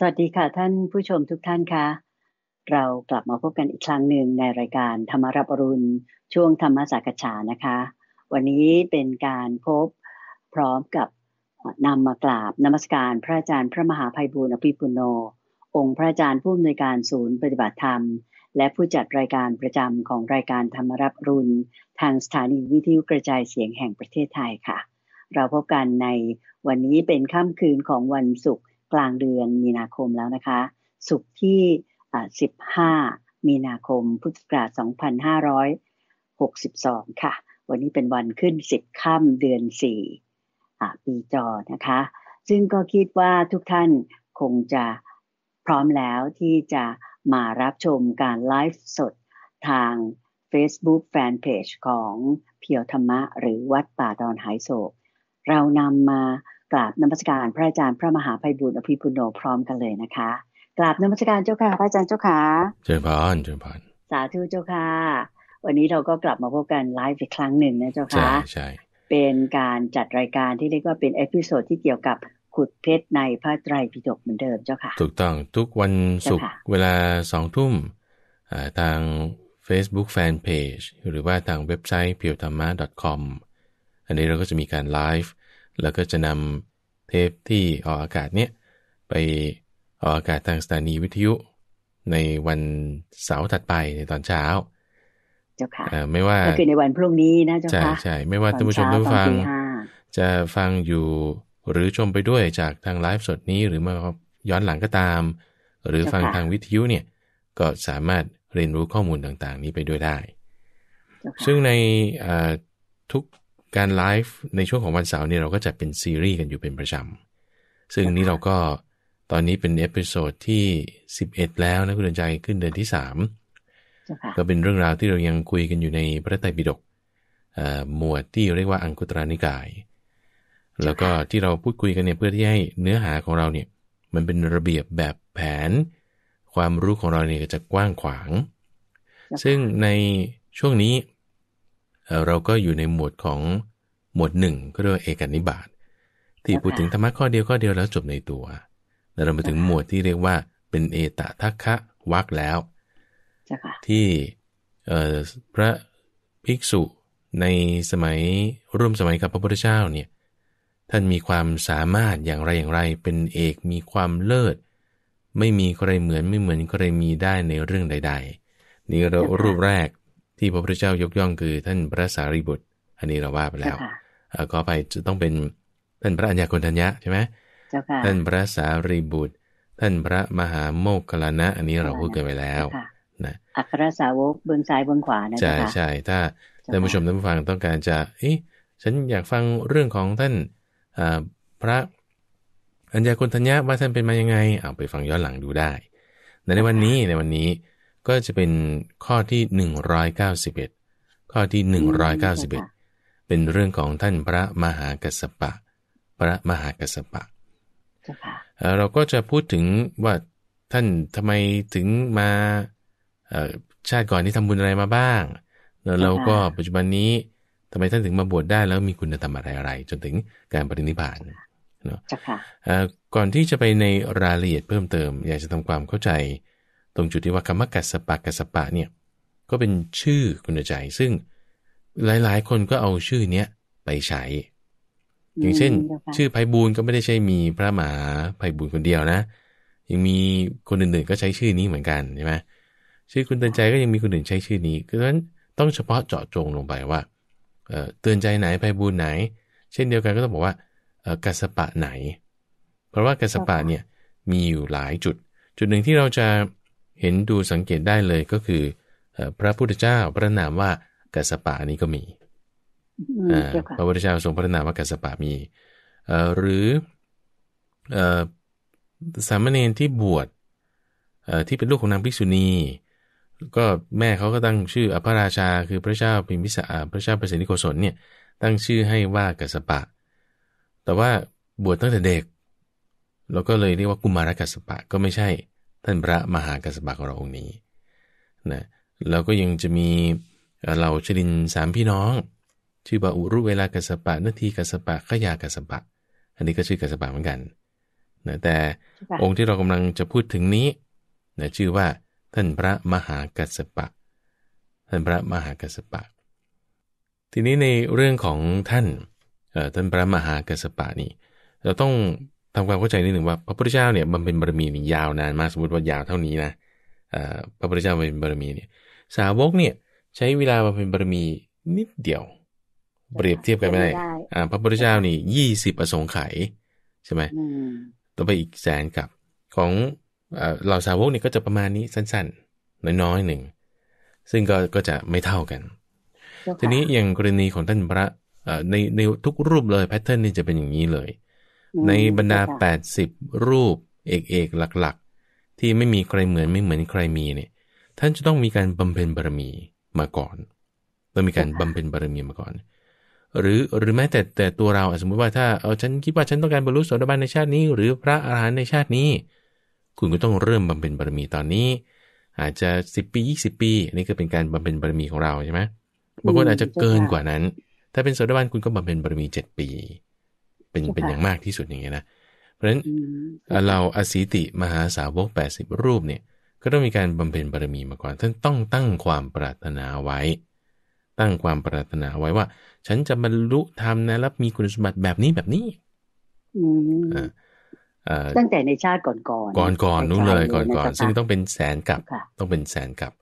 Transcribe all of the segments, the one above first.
สวัสดีค่ะท่านผู้ชมทุกท่านคะเรากลับมาพบกันอีกครั้งหนึ่งในรายการธรรมรับรุณช่วงธรรมสักฉานะคะ วันนี้เป็นการพบพร้อมกับนำมากราบนมัสการ พระอาจารย์พระมหาภัยบูรณ์อภิปุโนองค์พระอาจารย์ผู้อำนวยการศูนย์ปฏิบัติธรรม และผู้จัดรายการประจำของรายการธรรมรับรุณทางสถานีวิทยุกระจายเสียงแห่งประเทศไทยค่ะ เราพบกันในวันนี้เป็นค่ำคืนของวันศุกร์กลางเดือนมีนาคมแล้วนะคะสุ์ที่ 15 มีนาคมพุทธศักราช 2562 ค่ะ วันนี้เป็นวันขึ้น 10ค่ำเดือน4ปีจอนะคะซึ่งก็คิดว่าทุกท่านคงจะพร้อมแล้วที่จะมารับชมการไลฟ์สดทาง Facebook Fanpage ของเพียวธรรมะหรือวัดป่าดอนหายโศก เรานำมากราบนมัสการพระอาจารย์พระมหาไพบุญอภิปุโนพร้อมกันเลยนะคะกราบนมัสการเจ้าค่ะพระอาจารย์เจ้าค่ะเจริญพรเจริญพรสาธุเจ้าค่ะวันนี้เราก็กลับมาพบกันไลฟ์อีกครั้งหนึ่งนะเจ้าค่ะใช่ใชเป็นการจัดรายการที่เรียกว่าเป็นเอพิโซดที่เกี่ยวกับขุดเพชรในพระไตรปิฎกเหมือนเดิมเจ้าค่ะถูกต้องทุกวันศุกร์เวลาสองทุ่มทาง Facebook Fan Page หรือว่าทางเว็บไซต์ p i e w t h a m m a c o m อันนี้เราก็จะมีการไลฟ์แล้วก็จะนำเทปที่ออกอากาศเนี่ย ไปออกอากาศทางสถานีวิทยุ ในวันเสาร์ถัดไปในตอนเช้าเจ้าค่ะไม่ว่าคือในวันพรุ่งนี้นะเจ้าค่ะใช่ใช่ไม่ว่าท่านผู้ชมท่านฟัง จะฟังอยู่หรือชมไปด้วยจากทางไลฟ์สดนี้ หรือมาย้อนหลังก็ตาม หรือฟังทางวิทยุเนี่ยก็สามารถเรียนรู้ข้อมูลต่างๆนี้ไปด้วยได้ ซึ่งในทุกการไลฟ์ในช่วงของวันเสาร์เนี่ยเราก็จะเป็นซีรีส์กันอยู่เป็นประจำ ซึ่งนี้เราก็ตอนนี้เป็นเอพิโซดที่ 11 แล้วนะคุณเดินใจขึ้นเดือนที่3ก็เป็นเรื่องราวที่เรายังคุยกันอยู่ในพระไตรปิฎกหมวดที่เรียกว่าอังคุตรานิกาย แล้วก็ที่เราพูดคุยกันเนี่ยเพื่อที่ให้เนื้อหาของเราเนี่ยมันเป็นระเบียบแบบแผน ความรู้ของเราเนี่ยจะกว้างขวาง ซึ่งในช่วงนี้เราก็อยู่ใน หมวด ของ หมวดหนึ่งก็เรียกว่าเอกนิบาต ที่ พูดถึงธรรมะข้อ เดียว ข้อเดียวแล้ว จบในตัวแล้วเรา มา ถึง หมวด ที่เรียกว่า เป็น เอตทัคคะวักแล้ว ที่พระภิกษุ ใน สมัย ร่วมสมัยกับพระพุทธเจ้า เนี่ย ท่านมี ความสามารถ อย่างไร อย่างไรเป็นเอก มีความเลิศ ไม่มี ใคร เหมือน ไม่ เหมือน ใคร มี ได้ ในเรื่อง ใด ๆ นี่เรา รูป แรกที่พระพุทธเจ้ายกย่องคือ ท่านพระสารีบุตรอันนี้เราว่าไปแล้วก็ไปจะต้องเป็นท่านพระอัญญาคนณทัญญะใช่ไหมท่านพระสารีบุตร ท่านพระมหาโมกขลานะอันนี้เราพูดกันไปแล้วนะอัครสาวกเบื้องซ้ายเบื้องขวานะใช่ใช่ถ้าท่านผู้ชมท่านผู้ฟังต้องการจะ เอ๊ะฉันอยากฟังเรื่องของท่านพระอัญญาคนณทัญญะว่าท่านเป็นมายังไง เอาไปฟังย้อนหลังดูได้ ในวันนี้ในวันนี้ก็จะเป็นข้อที่ 191 ข้อที่ 191 เป็นเรื่องของท่านพระมหากัสปะ พระมหากัสสปะ เราก็จะพูดถึงว่าท่านทำไมถึงมาชาติก่อนที่ทำบุญอะไรมาบ้างแล้วเราก็ปัจจุบันนี้ทำไมท่านถึงมาบวชได้ แล้วมีคุณธรรมอะไรๆจนถึงการปรินิพพานเนาะก่อนที่จะไปในรายละเอียดเพิ่มเติม อยากจะทำความเข้าใจตรงจุดที่ว่าคำว่ากัสปะกัสปะเนี่ยก็เป็นชื่อคุณใจ ซึ่งหลายๆ คนก็เอาชื่อเนี้ยไปใช้ อย่างเช่น ชื่อไพบูลก็ไม่ได้ใช่มีพระมหาไพบูลคนเดียวนะ ยังมีคนอื่นๆ ก็ใช้ชื่อนี้เหมือนกันใช่ไหมชื่อคุณเตือนใจก็ยังมีคนอื่นใช้ชื่อนี้เพราะฉะนั้นต้องเฉพาะเจาะจงลงไปว่าเตือนใจไหนไพบูลไหน เช่นเดียวกันก็ต้องบอกว่ากัสปะไหน เพราะว่ากัสปะเนี่ยมีอยู่หลายจุดจุดหนึ่งที่เราจะเห็นดูสังเกตได้เลยก็คือพระพุทธเจ้าพระนามว่ากัสปะนี้ก็มีพระพุทธเจ้าทรงพระนามว่ากัสปะมีหรือสามเณรที่บวชที่เป็นลูกของนางภิกษุณีก็แม่เขาก็ตั้งชื่ออภราชาคือพระเจ้าพิมพิสาพระเจ้าประสิทธิโกศลเนี่ยตั้งชื่อให้ว่ากัสปะ แต่ว่าบวชตั้งแต่เด็ก เราก็เลยเรียกว่ากุมารกัสปะก็ไม่ใช่ท่านพระมหากัสสปะของเราองค์นี้นะแล้วก็ยังจะมีเหล่าชลินสามพี่น้อง ชื่อบาอุรุเวลากัสสปะนาทีกัสสปะขยากัสสปะอันนี้ก็ชื่อกัสสปะเหมือนกันนะแต่องค์ที่เรากำลังจะพูดถึงนี้นะชื่อว่าท่านพระมหากัสสปะท่านพระมหากัสสปะทีนี้ในเรื่องของท่านท่านพระมหากัสสปะนี่เราต้องทำความเข้าใจนิดหนึ่งว่า พระพุทธเจ้าเนี่ยมันเป็นบารมีนี่ยาวนานมาก สมมติว่ายาวเท่านี้นะพระพุทธเจ้าเป็นบารมีเนี่ย สาวกเนี่ย ใช้เวลามาเป็นบารมีนิดเดียว เปรียบเทียบกันไม่ได้พระพุทธเจ้านี่ยี่สิบอสงไขยใช่ไหมต่อไปอีกแสนกับของเหล่าสาวกเนี่ยก็จะประมาณนี้สั้นๆ น้อยๆ หนึ่ง ซึ่งก็ก็จะไม่เท่ากันทีนี้อย่างกรณีของท่านพระในในทุกรูปเลยแพทเทิร์นนี่จะเป็นอย่างนี้เลยในบรรดา80 รูป เอกเอกหลักๆ ที่ไม่มีใครเหมือนไม่เหมือนใครมีเนี่ยท่านจะต้องมีการบำเพ็ญบารมีมาก่อน ต้องมีการบำเพ็ญบารมีมาก่อน หรือหรือแม้แต่แต่ตัวเราสมมุติว่า ถ้าเอาฉันคิดว่าฉันต้องการบรรลุโสดาบันในชาตินี้ หรือพระอาหารหันต์ในชาตินี้ คุณก็ต้องเริ่มบำเพ็ญบารมีตอนนี้ อาจจะ 10 ปี 20 ปีอันนี้ก็เป็นการบำเพ็ญบารมีของเราใช่ไหมบางคนอาจจะเกินกว่านั้น ถ้าเป็นโสดาบันคุณก็บำเพ็ญบารมี 7 ปีเป็นเป็นอย่างมากที่สุดอย่างเงี้ยนะ เพราะฉะนั้นเราอาศิติมหาสาวก80รูปเนี่ย ก็ต้องมีการบำเพ็ญบารมีมาก่อนท่านต้องตั้งความปรารถนาไว้ ตั้งความปรารถนาไว้ว่าฉันจะบรรลุธรรมนะรับมีคุณสมบัติแบบนี้แบบนี้อตั้งแต่ในชาติก่อนก่อนก่อนก่อนนู้นเลย ก่อนก่อน ซึ่งต้องเป็นแสนกับต้องเป็นแสนกับ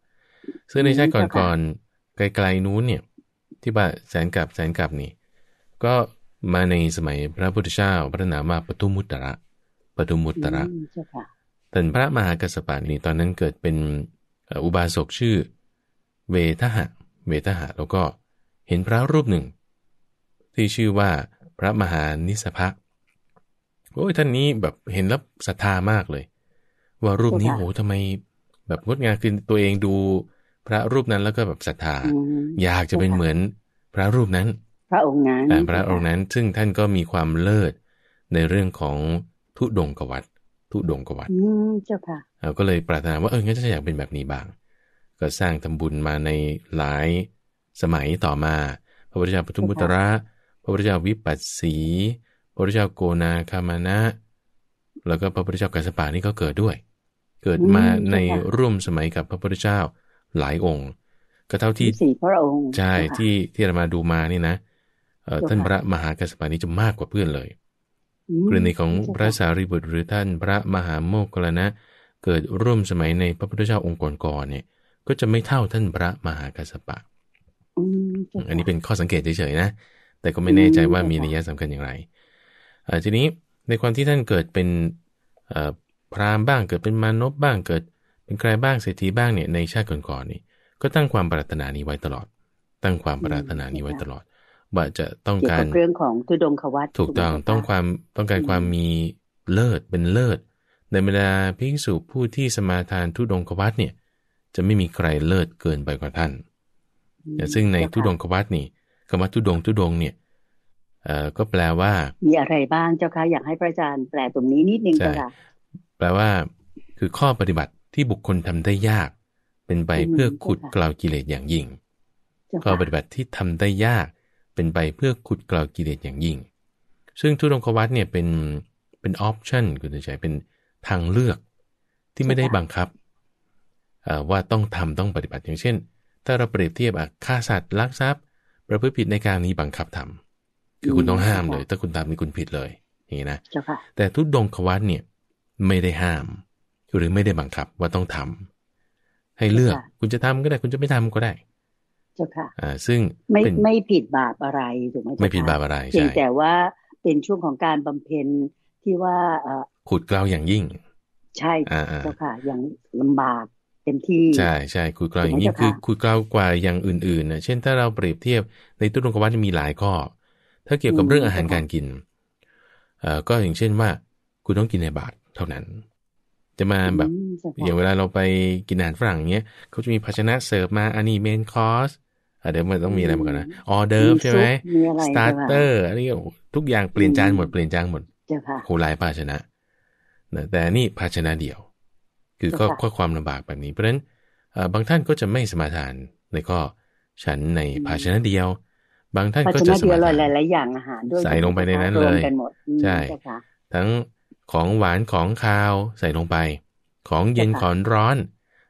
ซึ่งในชาติก่อนๆไกลๆนู้น เนี่ย ที่ว่าแสนกับแสนกับนี่ก็มาในสมัยพระพุทธเจ้าพระนามว่าปทุมุตระปทุมุตระ ท่านพระมหากัสสปะนี่ตอนนั้นเกิดเป็นอุบาสกชื่อ เวทหะเวทหะแล้วก็เห็นพระรูปหนึ่ง ที่ชื่อว่าพระมหานิสภะโอ้ยท่านนี้แบบเห็นแล้วศรัทธามากเลย ว่ารูปนี้โอ้ทำไมแบบงดงามคือตัวเองดูพระรูปนั้นแล้วก็แบบศรัทธาอยากจะเป็นเหมือนพระรูปนั้นระองค์นั้นพระองค์นั้น ซึ่งท่านก็มีความเลิศในเรื่องของทุดงกวัตทุดงกวัตเจ้าค่ะเราก็เลยปรารถนาว่า เออ งั้นจะอยากเป็นแบบนี้บ้าง ก็สร้างทำบุญมาในหลายสมัยต่อมา พระพุทธเจ้าปทุมบุตระ พระพุทธเจ้าวิปัสสี พระพุทธเจ้าโกนาคามานะ แล้วก็พระพุทธเจ้ากัสปานี่ก็เกิดด้วย เกิดมาในร่วมสมัยกับพระพุทธเจ้าหลายองค์ ก็เท่าที่สี่พระองค์ใช่ที่ที่เรามาดูมานี่นะท่านพระมหากัสปานี้จะมากกว่าเพื่อนเลย กรณีของพระสารีบุตรหรือท่านพระมหาโมกขลนะเกิดร่วมสมัยในพระพุทธเจ้าองค์ก่อนเนี่ยก็จะไม่เท่าท่านพระมหากัสปะ อันนี้เป็นข้อสังเกตเฉยๆนะ แต่ก็ไม่แน่ใจว่ามีนัยสำคัญอย่างไร ทีนี้ในความที่ท่านเกิดเป็นพราหมณ์บ้างเกิดเป็นมนุษย์บ้างเกิด เป็นใครบ้างเศรษฐีบ้างเนี่ยในชาติก่อนๆนี่ ก็ตั้งความปรารถนานี้ไว้ตลอด ตั้งความปรารถนานี้ไว้ตลอดว่าจะต้องการเรื่องของทุดงควัตถูกต้อง ต้องความ ต้องการความมีเลิศเป็นเลิศ ในเวลาพิจน์ผู้ที่สมาทานทุดงควัตเนี่ย จะไม่มีใครเลิศเกินไปกว่าท่าน ซึ่งในทุดงควัตนี่คำว่าทุดง ทุดงเนี่ย เอ่อ ก็แปลว่า มีอะไรบ้างเจ้าคะ อยากให้พระอาจารย์แปลตรงนี้นิดนึงเจ้าค่ะแปลว่า คือข้อปฏิบัติที่บุคคลทำได้ยาก เป็นไปเพื่อขุดกล่าวกิเลสอย่างยิ่ง ข้อปฏิบัติที่ทำได้ยากเป็นไปเพื่อขุดกล่าวกิเลสอย่างยิ่ง ซึ่งทุดงควัตเนี่ยเป็นเป็นออปชันคุณใ้เป็นทางเลือกที่ไม่ได้บังคับว่าต้องทำต้องปฏิบัติอย่างเช่น ถ้าเราเปรียบเทียบฆ่าสัตว์ลักทรัพย์ ประพฤติผิดในการนี้บังคับทำ คือคุณต้องห้ามเลย ถ้าคุณทำนี่คุณผิดเลย อย่างนี้นะแต่ทุดงควัตเนี่ย ไม่ได้ห้าม หรือไม่ได้บังคับว่าต้องทำ ให้เลือกคุณจะทำก็ได้คุณจะไม่ทำก็ได้เจ้าค่ะ อ่า ซึ่งไม่ไม่ผิดบาปอะไรถูกไหมไม่ผิดบาปอะไรเพียงแต่ว่าเป็นช่วงของการบำเพ็ญที่ว่าขุดเกลาอย่างยิ่ง ใช่เจ้าค่ะ อย่างลำบากเต็มที่ ใช่ใช่ขุดเกลาอย่างยิ่งคือขุดเกลากว่าอย่างอื่นๆนะเช่น ถ้าเราเปรียบเทียบในตุลงกวัตมีหลายข้อ ถ้าเกี่ยวกับเรื่องอาหารการกินเอ่อก็อย่างเช่นว่า คุณต้องกินในบาทเท่านั้น จะมาแบบอย่างเวลาเราไปกินอาหารฝรั่งเงี้ยเขาจะมีภาชนะเสิร์ฟมา อันนี้เมนคอร์สเดี๋ยวมันต้องมีอะไรมาก่อนนะออเดิร์ฟใช่ไหมสตาร์เตอร์อันนี้ทุกอย่างเปลี่ยนจานหมดเปลี่ยนจานหมดโหลายภาชนะนะ แต่นี่ภาชนะเดียว คือก็ข้อความลำบากแบบนี้เพราะฉะนั้นบางท่านก็จะไม่สมาทานในข้อฉันในภาชนะเดียว บางท่านก็จะสมาทานหลายๆอย่างอาหารด้วยใส่ลงไปในนั้นเลย ใช่ทั้งของหวานของคาวใส่ลงไป ของเย็นของร้อน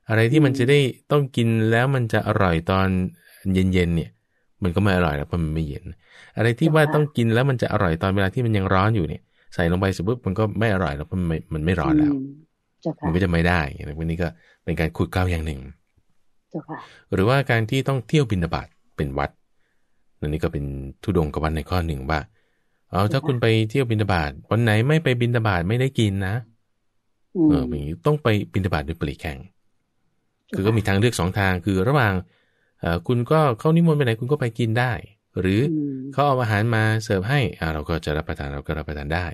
อะไรที่มันจะได้ต้องกินแล้วมันจะอร่อยตอนเย็นๆ เนี่ย มันก็ไม่อร่อยแล้วเพราะมันไม่เย็น อะไรที่ว่าต้องกินแล้วมันจะอร่อยตอนเวลาที่มันยังร้อนอยู่เนี่ย ใส่ลงไปสปุ๊บ มันก็ไม่อร่อยแล้วเพราะมันมันไม่ร้อนแล้ว มันก็จะไม่ได้อย่างนี้วันนี้ก็เป็นการขุดเก้าอย่างหนึ่ง หรือว่าการที่ต้องเที่ยวบินบาตเป็นวัดนั่นนี่ก็เป็นทุดงกับวันในข้อหนึ่งว่าเอาถ้าคุณไปเที่ยวบินบาตวันไหนไม่ไปบินบาตไม่ได้กินนะ เออีต้องไปบินบาตด้วยปลีกแข่ง คือก็มีทางเลือกสองทางคือระหว่างคุณก็เข้านิมนต์ไปไหนคุณก็ไปกินได้ หรือเขาเอาอาหารมาเสิร์ฟให้เราก็จะรับประทานเราก็รับประทานได้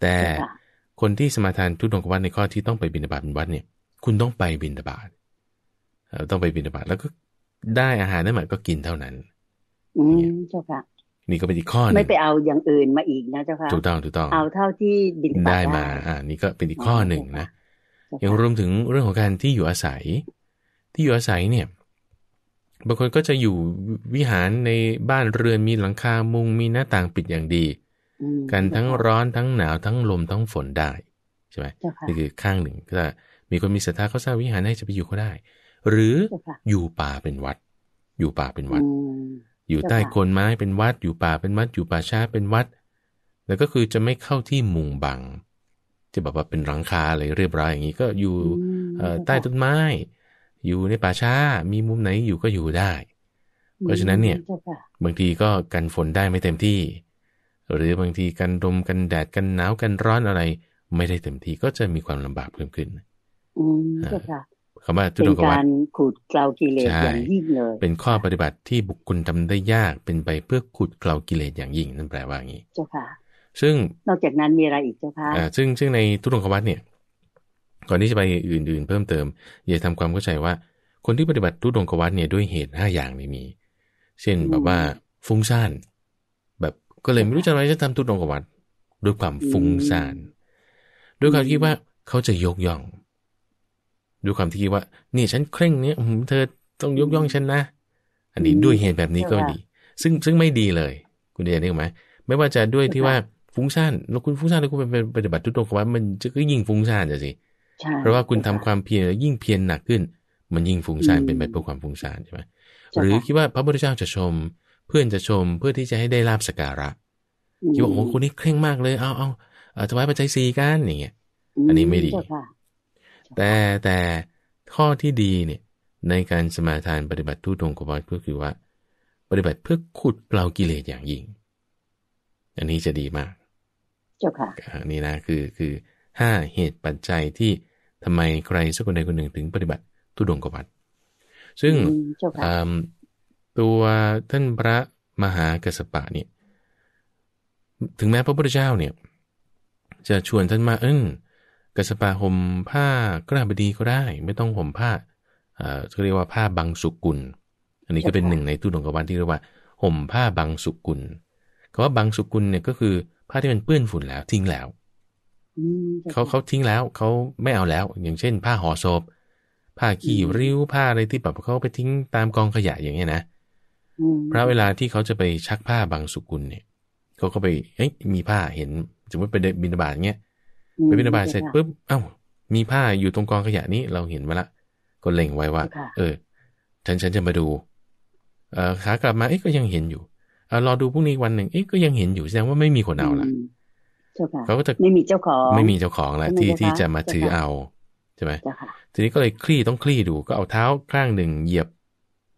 แต่คนที่สมาทานทุดงกวัดในข้อที่ต้องไปบินบาตเป็นวัดเนี่ยคุณต้องไปบินบาตต้องไปบินบาตแล้วก็ได้อาหารนั่นหมายก็กินเท่านั้น อืมเจ้าค่ะนี่ก็เป็นอีกข้อนึงไม่ไปเอาอย่างอื่นมาอีกนะเจ้าค่ะถูกต้องถูกต้องเอาเท่าที่บินได้มาอ่านี่ก็เป็นอีกข้อหนึ่งนะยังรวมถึงเรื่องของการที่อยู่อาศัยที่อยู่อาศัยเนี่ยบางคนก็จะอยู่วิหารในบ้านเรือนมีหลังคามุงมีหน้าต่างปิดอย่างดีกันทั้งร้อนทั้งหนาวทั้งลมทั้งฝนได้ใช่ไหมนี่คือข้างหนึ่งก็มีคนมีศรัทธาเขาสร้างวิหารให้จะไปอยู่ก็ได้ หรืออยู่ป่าเป็นวัด อยู่ป่าเป็นวัดอยู่ใต้โคนไม้เป็นวัด อยู่ป่าเป็นวัด อยู่ป่าช้าเป็นวัด แล้วก็คือจะไม่เข้าที่มุงบัง จะแบบว่าเป็นหลังคาอะไรเรียบร้อยอย่างนี้ก็อยู่ใต้ต้นไม้อยู่ในป่าช้ามีมุมไหนอยู่ก็อยู่ได้ เพราะฉะนั้นเนี่ยบางทีก็กันฝนได้ไม่เต็มที่ หรือบางทีกันลมกันแดดกันหนาวกันร้อนอะไร ไม่ได้เต็มที่ก็จะมีความลำบากเพิ่มขึ้นอืมค่ะคำว่าทุดกวัตเป็นการขูดเกลากิเลสอย่างยิ่งเลยเป็นข้อปฏิบัติที่บุคคลทำได้ยากเป็นไปเพื่อขูดเกลากิเลสอย่างยิ่งนั่นแปลว่าอย่างนี้เจ้าค่ะ ซึ่งนอกจากนั้นมีอะไรอีกเจ้าค่ะซึ่งซึ่งในทุดงกวัตเนี่ยก่อนที่จะไปอื่น ๆ เพิ่มเติมอย่าทำความเข้าใจว่าคนที่ปฏิบัติทุดงควัตเนี่ยด้วยเหตุห้าอย่างนี่มี เช่นแบบว่าฟุ้งซ่านแบบก็เลยไม่รู้จะอะไรจะทำทุดงควัตด้วยความฟุ้งซ่านด้วยความคิดว่าเขาจะยกย่องด้วยความที่คิดว่านี่ฉันเคร่งเนี่ยเธอต้องยกย่องฉันนะ อันนี้ด้วยเหตุแบบนี้ก็ดี ซึ่งซึ่งไม่ดีเลย คุณเดียนี่ไหมไม่ว่าจะด้วยที่ว่าฟุ้งซ่านแล้วคุณฟุ้งซ่านแล้วคุณเป็นปฏิบัติทุตดวงกัว่ามันจะก็ยิ่งฟุ้งซ่านจะสิเพราะว่าคุณทำความเพียรยิ่งเพียรหนักขึ้นมันยิ่งฟุ้งซ่านเป็นไปเพื่อความฟุ้งซ่านใช่ไหมหรือคิดว่าพระพุทธเจ้าจะชมเพื่อนจะชมเพื่อที่จะให้ได้ลาบสการะคิดว่าโอ้คนนี้เคร่งมากเลยเอาเอาถวายปัจจัยสี่กันอย่างเงี้ยอันนี้ไม่ดี แต่แต่ข้อที่ดีเนี่ย ในการสมาทานปฏิบัติทุตงกบฏก็คือว่า ปฏิบัติเพื่อขุดเปล่ากิเลสอย่างยิ่ง อันนี้จะดีมาก เจ้าค่ะนี่นะคือคือห้าเหตุปัจจัยที่ทำไมใครสักคนใดคนหนึ่งถึงปฏิบัติตุดงกวัดซึ่งตัวท่านพระมหากัสปะเนี่ยถึงแม้พระพุทธเจ้าเนี่ยจะชวนท่านมาเอิ้นกัสปะห่มผ้ากระบดีก็ได้ ไม่ต้องห่มผ้า เอ่อเรียกว่าผ้าบางสุกุล อันนี้ก็เป็นหนึ่งในตู้ดงกวันที่เรียกว่า ห่มผ้าบางสุกุลคำว่าบางสุกุลเนี่ยก็คือผ้าที่มันเปื้อนฝุ่นแล้ว ทิ้งแล้วเขาเขาทิ้งแล้วเขาไม่เอาแล้ว อย่างเช่น ผ้าห่อศพผ้าขี้ริ้วผ้าอะไรที่แบบเขาไปทิ้งตามกองขยะอย่างเงี้ยนะพระเวลาที่เขาจะไปชักผ้าบางสุกุลเนี่ยเขาก็ไปเอ้ยมีผ้าเห็นสมมติไปบินบาตเงี้ยไปบินบาตเสร็จปุ๊บเอ้ามีผ้าอยู่ตรงกองขยะนี้เราเห็นมาละก็เล็งไว้ว่า เออฉันฉันจะมาดู เออขากลับมาเอ้ะก็ยังเห็นอยู่เอรอดูพรุ่งนี้วันหนึ่งเอ้ะก็ยังเห็นอยู่แสดงว่าไม่มีคนเอาละเขาก็จะไม่มีเจ้าของ ไม่มีเจ้าของแล้วที่ที่จะมาถือเอาใช่ไหม ทีนี้ก็เลยคลี่ต้องคลี่ดู ก็เอาเท้าข้างหนึ่งเหยียบ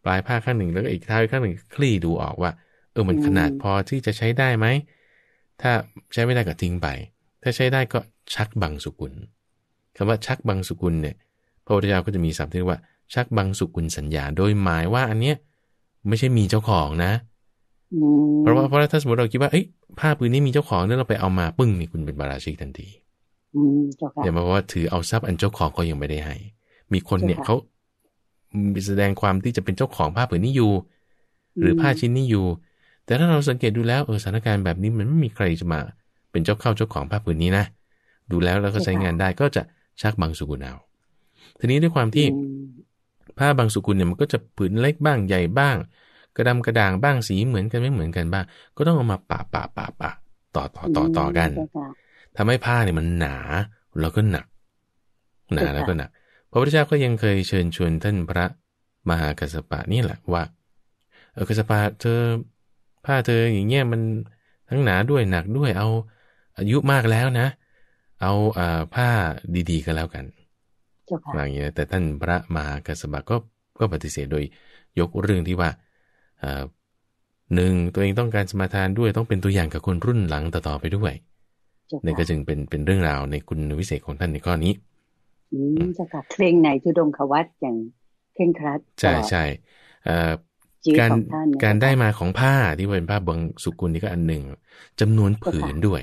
ปลายผ้าข้างหนึ่ง แล้วก็อีกเท้าข้างหนึ่งคลี่ดูออกว่าเออมันขนาดพอที่จะใช้ได้ไหม ถ้าใช้ไม่ได้ก็ทิ้งไป ถ้าใช้ได้ก็ชักบังสุกุลคำว่าชักบังสุกุลเนี่ยพระพุทธเจ้าก็จะมีศัพท์ที่เรียกว่า ชักบังสุกุลสัญญา โดยหมายว่า อันเนี้ย ไม่ใช่มีเจ้าของนะเพราะว่าเพราะถ้าสมมติเราคิดว่าเอ้ยผ้าผืนนี้มีเจ้าของแล้วเราไปเอามาปึ้งนี่คุณเป็นบาราชิกทันทีอย่ามาว่าถือเอาทรัพย์อันเจ้าของก็ยังไม่ได้ให้มีคนเนี่ยเขาแสดงความที่จะเป็นเจ้าของผ้าผืนนี้อยู่ หรือผ้าชิ้นนี้อยู่ แต่ถ้าเราสังเกตดูแล้วเออสถานการณ์แบบนี้มันไม่มีใครจะมา เป็นเจ้าเข้าเจ้าของผ้าผืนนี้นะดูแล้วแล้วก็ใช้งานได้ก็จะชักบางสุกุลเอาทีนี้ด้วยความที่ผ้าบางสุกุลเนี่ยมันก็จะผืนเล็กบ้างใหญ่บ้างกระดำกระด่างบ้างสีเหมือนกันไม่เหมือนกันบ้างก็ต้องเอามาปะปะปะปะต่อต่อต่อต่อกันทำให้ผ้าเนี่ยมันหนาแล้วก็หนักหนาแล้วก็หนักพระพุทธเจ้าก็ยังเคยเชิญชวนท่านพระมหากัสปะนี่แหละว่าเออกัสปะเธอผ้าเธออย่างเงี้ยมันทั้งหนาด้วยหนักด้วยเอาอายุมากแล้วนะ เอาอ่าผ้าดีๆก็แล้วกันอย่างเงี้ยแต่ท่านพระมหากัสปะก็ก็ปฏิเสธโดยยกเรื่องที่ว่าหนึ่งตัวเองต้องการสมาทานด้วยต้องเป็นตัวอย่างกับคนรุ่นหลังต่อๆไปด้วยนี่ก็จึงเป็นเป็นเรื่องราวในคุณวิเศษของท่านในข้อนี้ อืมจะกับเพลงไหนทุดงควัตอย่างเคร่งครัดใช่ใช่การการได้มาของผ้าที่เป็นผ้าบางสุกุลนี่ก็อันหนึ่งจำนวนผืนด้วย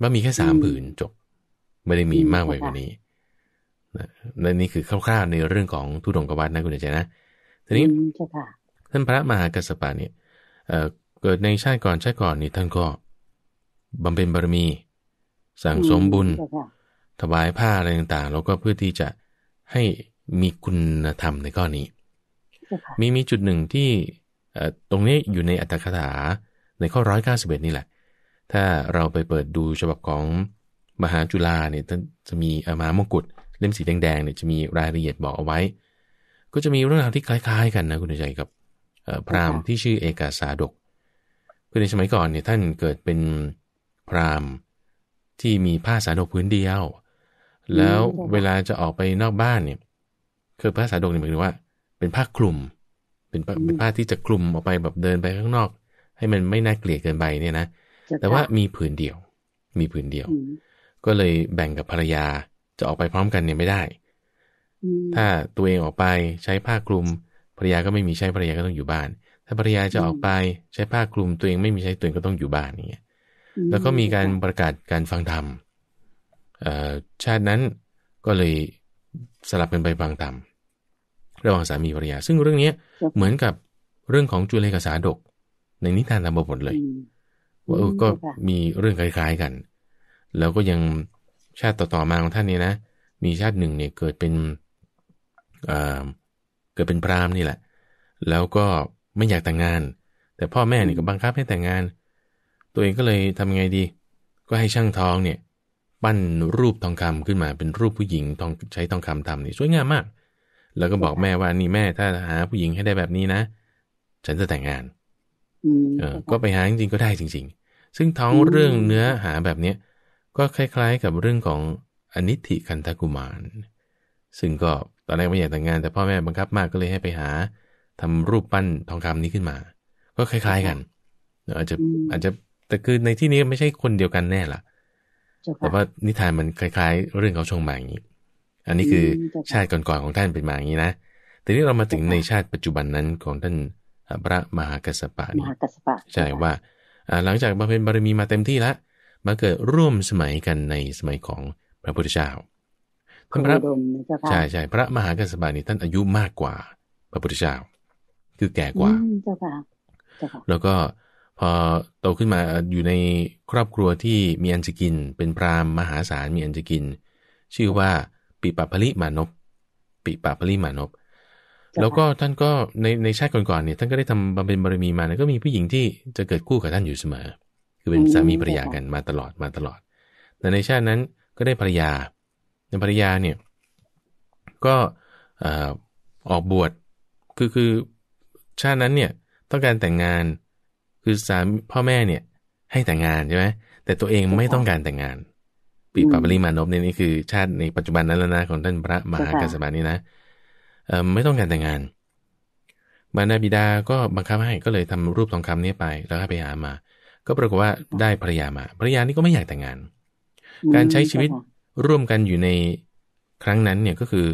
ว่ามีแค่สามผืนจบ ไม่ได้มีมากไปกว่านี้และนี่คือคร่าวๆในเรื่องของทุดงกวัตนะคุณเจนะทีนี้ท่านพระมหากัสปะเนี่ยเกิดในชาติก่อนชาติก่อนนี่ท่านก็บำเพ็ญบารมีสั่งสมบุญ ถวายผ้าอะไรต่างๆ แล้วก็เพื่อที่จะให้มีคุณธรรมในข้อนี้ มีมีจุดหนึ่งที่ตรงนี้อยู่ในอัตถคถาในข้อร้อยเก้าสิบเอ็ดนี่แหละ ถ้าเราไปเปิดดูฉบับของมหาจุฬาเนี่ยจะมีมามกุฎเล่มสีแดงๆเนี่ยจะมีรายละเอียดบอกเอาไว้ ก็จะมีเรื่องราวที่คล้ายๆ กันนะคุณใจกับพราหมณ์ที่ชื่อเอกาสาดก คือในสมัยก่อนเนี่ยท่านเกิดเป็นพราหมณ์ที่มีผ้าสาดกพื้นเดียว แล้วเวลาจะออกไปนอกบ้านเนี่ยคือผ้าสาดกเนี่ยหมายถึงว่าเป็นผ้าคลุมเป็นเป็นผ้าที่จะคลุมออกไปแบบเดินไปข้างนอก ให้มันไม่น่าเกลียดเกินไปเนี่ยนะ แต่ว่ามีผืนเดียว มีผืนเดียว ก็เลยแบ่งกับภรรยาจะออกไปพร้อมกันเนี่ยไม่ได้ ถ้าตัวเองออกไปใช้ผ้าคลุมภรรยาก็ไม่มีใช้ภรรยาก็ต้องอยู่บ้าน ถ้าภรรยาจะออกไปใช้ผ้าคลุมตัวเองไม่มีใช้ตัวเองก็ต้องอยู่บ้านอย่างเงี้ยแล้วก็มีการประกาศการฟังธรรมชาตินั้นก็เลยสลับกันไปฟังธรรมระหว่างสามีภรรยา ซึ่งเรื่องนี้เหมือนกับเรื่องของจุเลกสาดกในนิทานธรรมบทเลย ว่าก็มีเรื่องคล้ายๆกัน แล้วก็ยังชาติต่อๆมาของท่านนี่นะ มีชาติหนึ่งเนี่ยเกิดเป็นกิดเป็นพราหมณ์นี่แหละ แล้วก็ไม่อยากแต่งงาน แต่พ่อแม่เนี่ยก็บังคับให้แต่งงาน ตัวเองก็เลยทำไงดี ก็ให้ช่างทองเนี่ยปั้นรูปทองคำขึ้นมา เป็นรูปผู้หญิงทองใช้ทองคำทำนี่สวยงามมาก แล้วก็บอกแม่ว่านี่แม่ถ้าหาผู้หญิงให้ได้แบบนี้นะฉันจะแต่งงานเออก็ไปหาจริงๆก็ได้จริง ๆ ซึ่งท้องเรื่องเนื้อหาแบบเนี้ยก็คล้ายๆ กับเรื่องของอนิธิคันธกุมาร ซึ่งก็อนแรกไม่อยากแต่งงาน แต่พ่อแม่บังคับมากก็เลยให้ไปหา ทำรูปปั้นทองคำนี้ขึ้นมาก็คล้าย ๆกันอาจจะอาจจะแต่คือในที่นี้ไม่ใช่คนเดียวกันแน่ล่ะแต่ว่านิทานมันคล้าย ๆ เรื่องเขาชงมาอย่างนี้ อันนี้คือชาติก่อนๆของท่านเป็นมาอย่างนี้นะแต่นี่เรามาถึงในชาติปัจจุบันนั้นของท่านพระมหากัสปะนี่ใช่ว่า หลังจากบำเพ็ญบารมีมาเต็มที่แล้วมาเกิดร่วมสมัยกันในสมัยของพระพุทธเจ้าพระดมใช่ใช่พระมหากัสบานี่ท่านอายุมากกว่า พระพุทธเจ้าคือแก่กว่าเจ้าค่ะแล้วก็พอโตขึ้นมาอยู่ในครอบครัวที่มีอันจะกิน เป็นพราหมณ์มหาศาลมีอันจะกิน ชื่อว่าปิปะพลิมานพปิปะพลิมานพแล้วก็ท่านก็ในในชาติก่อนๆเนี่ยท่านก็ได้ทำบำเพ็ญบารมีมาแล้วก็มีผู้หญิงที่จะเกิดคู่กับท่านอยู่เสมอ คือเป็นสามีภรรยากันมาตลอดมาตลอดแต่ในชาตินั้นก็ได้ภรรยานภรรยาเนี่ยก็ออกบวช คือคือชาตินั้นเนี่ยต้องการแต่งงาน คือสามพ่อแม่เนี่ยให้แต่งงานใช่ไหมแต่ตัวเองไม่ต้องการแต่งงานปีปาบริมานพเนี่ยนี่คือ ชาติในปัจจุบันนั้นแล้วนะของท่านพระมหากัสสปานี่นะไม่ต้องการแต่งงานบรรดาบิดาก็บังคับให้ก็เลยทำรูปทองคํนี้ไปแล้วก็ไปหามา ก็ปรากฏว่าได้ภรรยามาภรรยานี่ก็ไม่อยากแต่งงาน การใช้ชีวิตร่วมกันอยู่ในครั้งนั้นเนี่ยก็คือ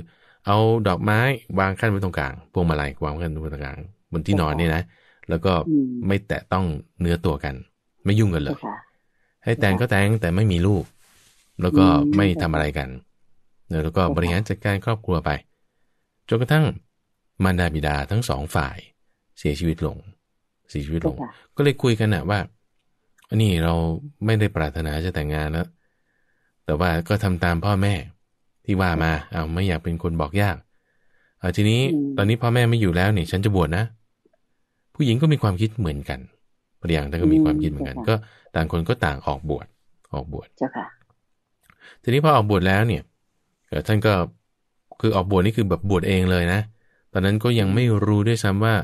เอาดอกไม้วางขั้นไว้ตรงกลางพวงมาลัยวางขั้นไว้ตรงกลาง บนที่นอนเนี่ยนะแล้วก็ไม่แตะต้องเนื้อตัวกัน ไม่ยุ่งกันเลย ให้แต่งก็แต่งแต่ไม่มีลูก แล้วก็ไม่ทำอะไรกัน แล้วก็บริหารจัดการครอบครัวไปจนกระทั่งมารดาบิดาทั้งสองฝ่าย เสียชีวิตลงเสียชีวิตลง ก็เลยคุยกันนะว่าอันนี้เราไม่ได้ปรารถนาจะแต่งงานแล้วแต่ว่าก็ทำตามพ่อแม่ที่ว่ามา เอาไม่อยากเป็นคนบอกยาก เอาทีนี้ตอนนี้พ่อแม่ไม่อยู่แล้วเนี่ย ฉันจะบวชนะ ผู้หญิงก็มีความคิดเหมือนกันปรรยาท่านก็มีความคิดเหมือนกัน ก็ต่างคนก็ต่างออกบวชออกบวชเจ้าค่ะทีนี้พอออกบวชแล้วเนี่ยท่านก็คือออกบวชนี่คือแบบบวชเองเลยนะ ตอนนั้นก็ยังไม่รู้ด้วยซ้ำว่า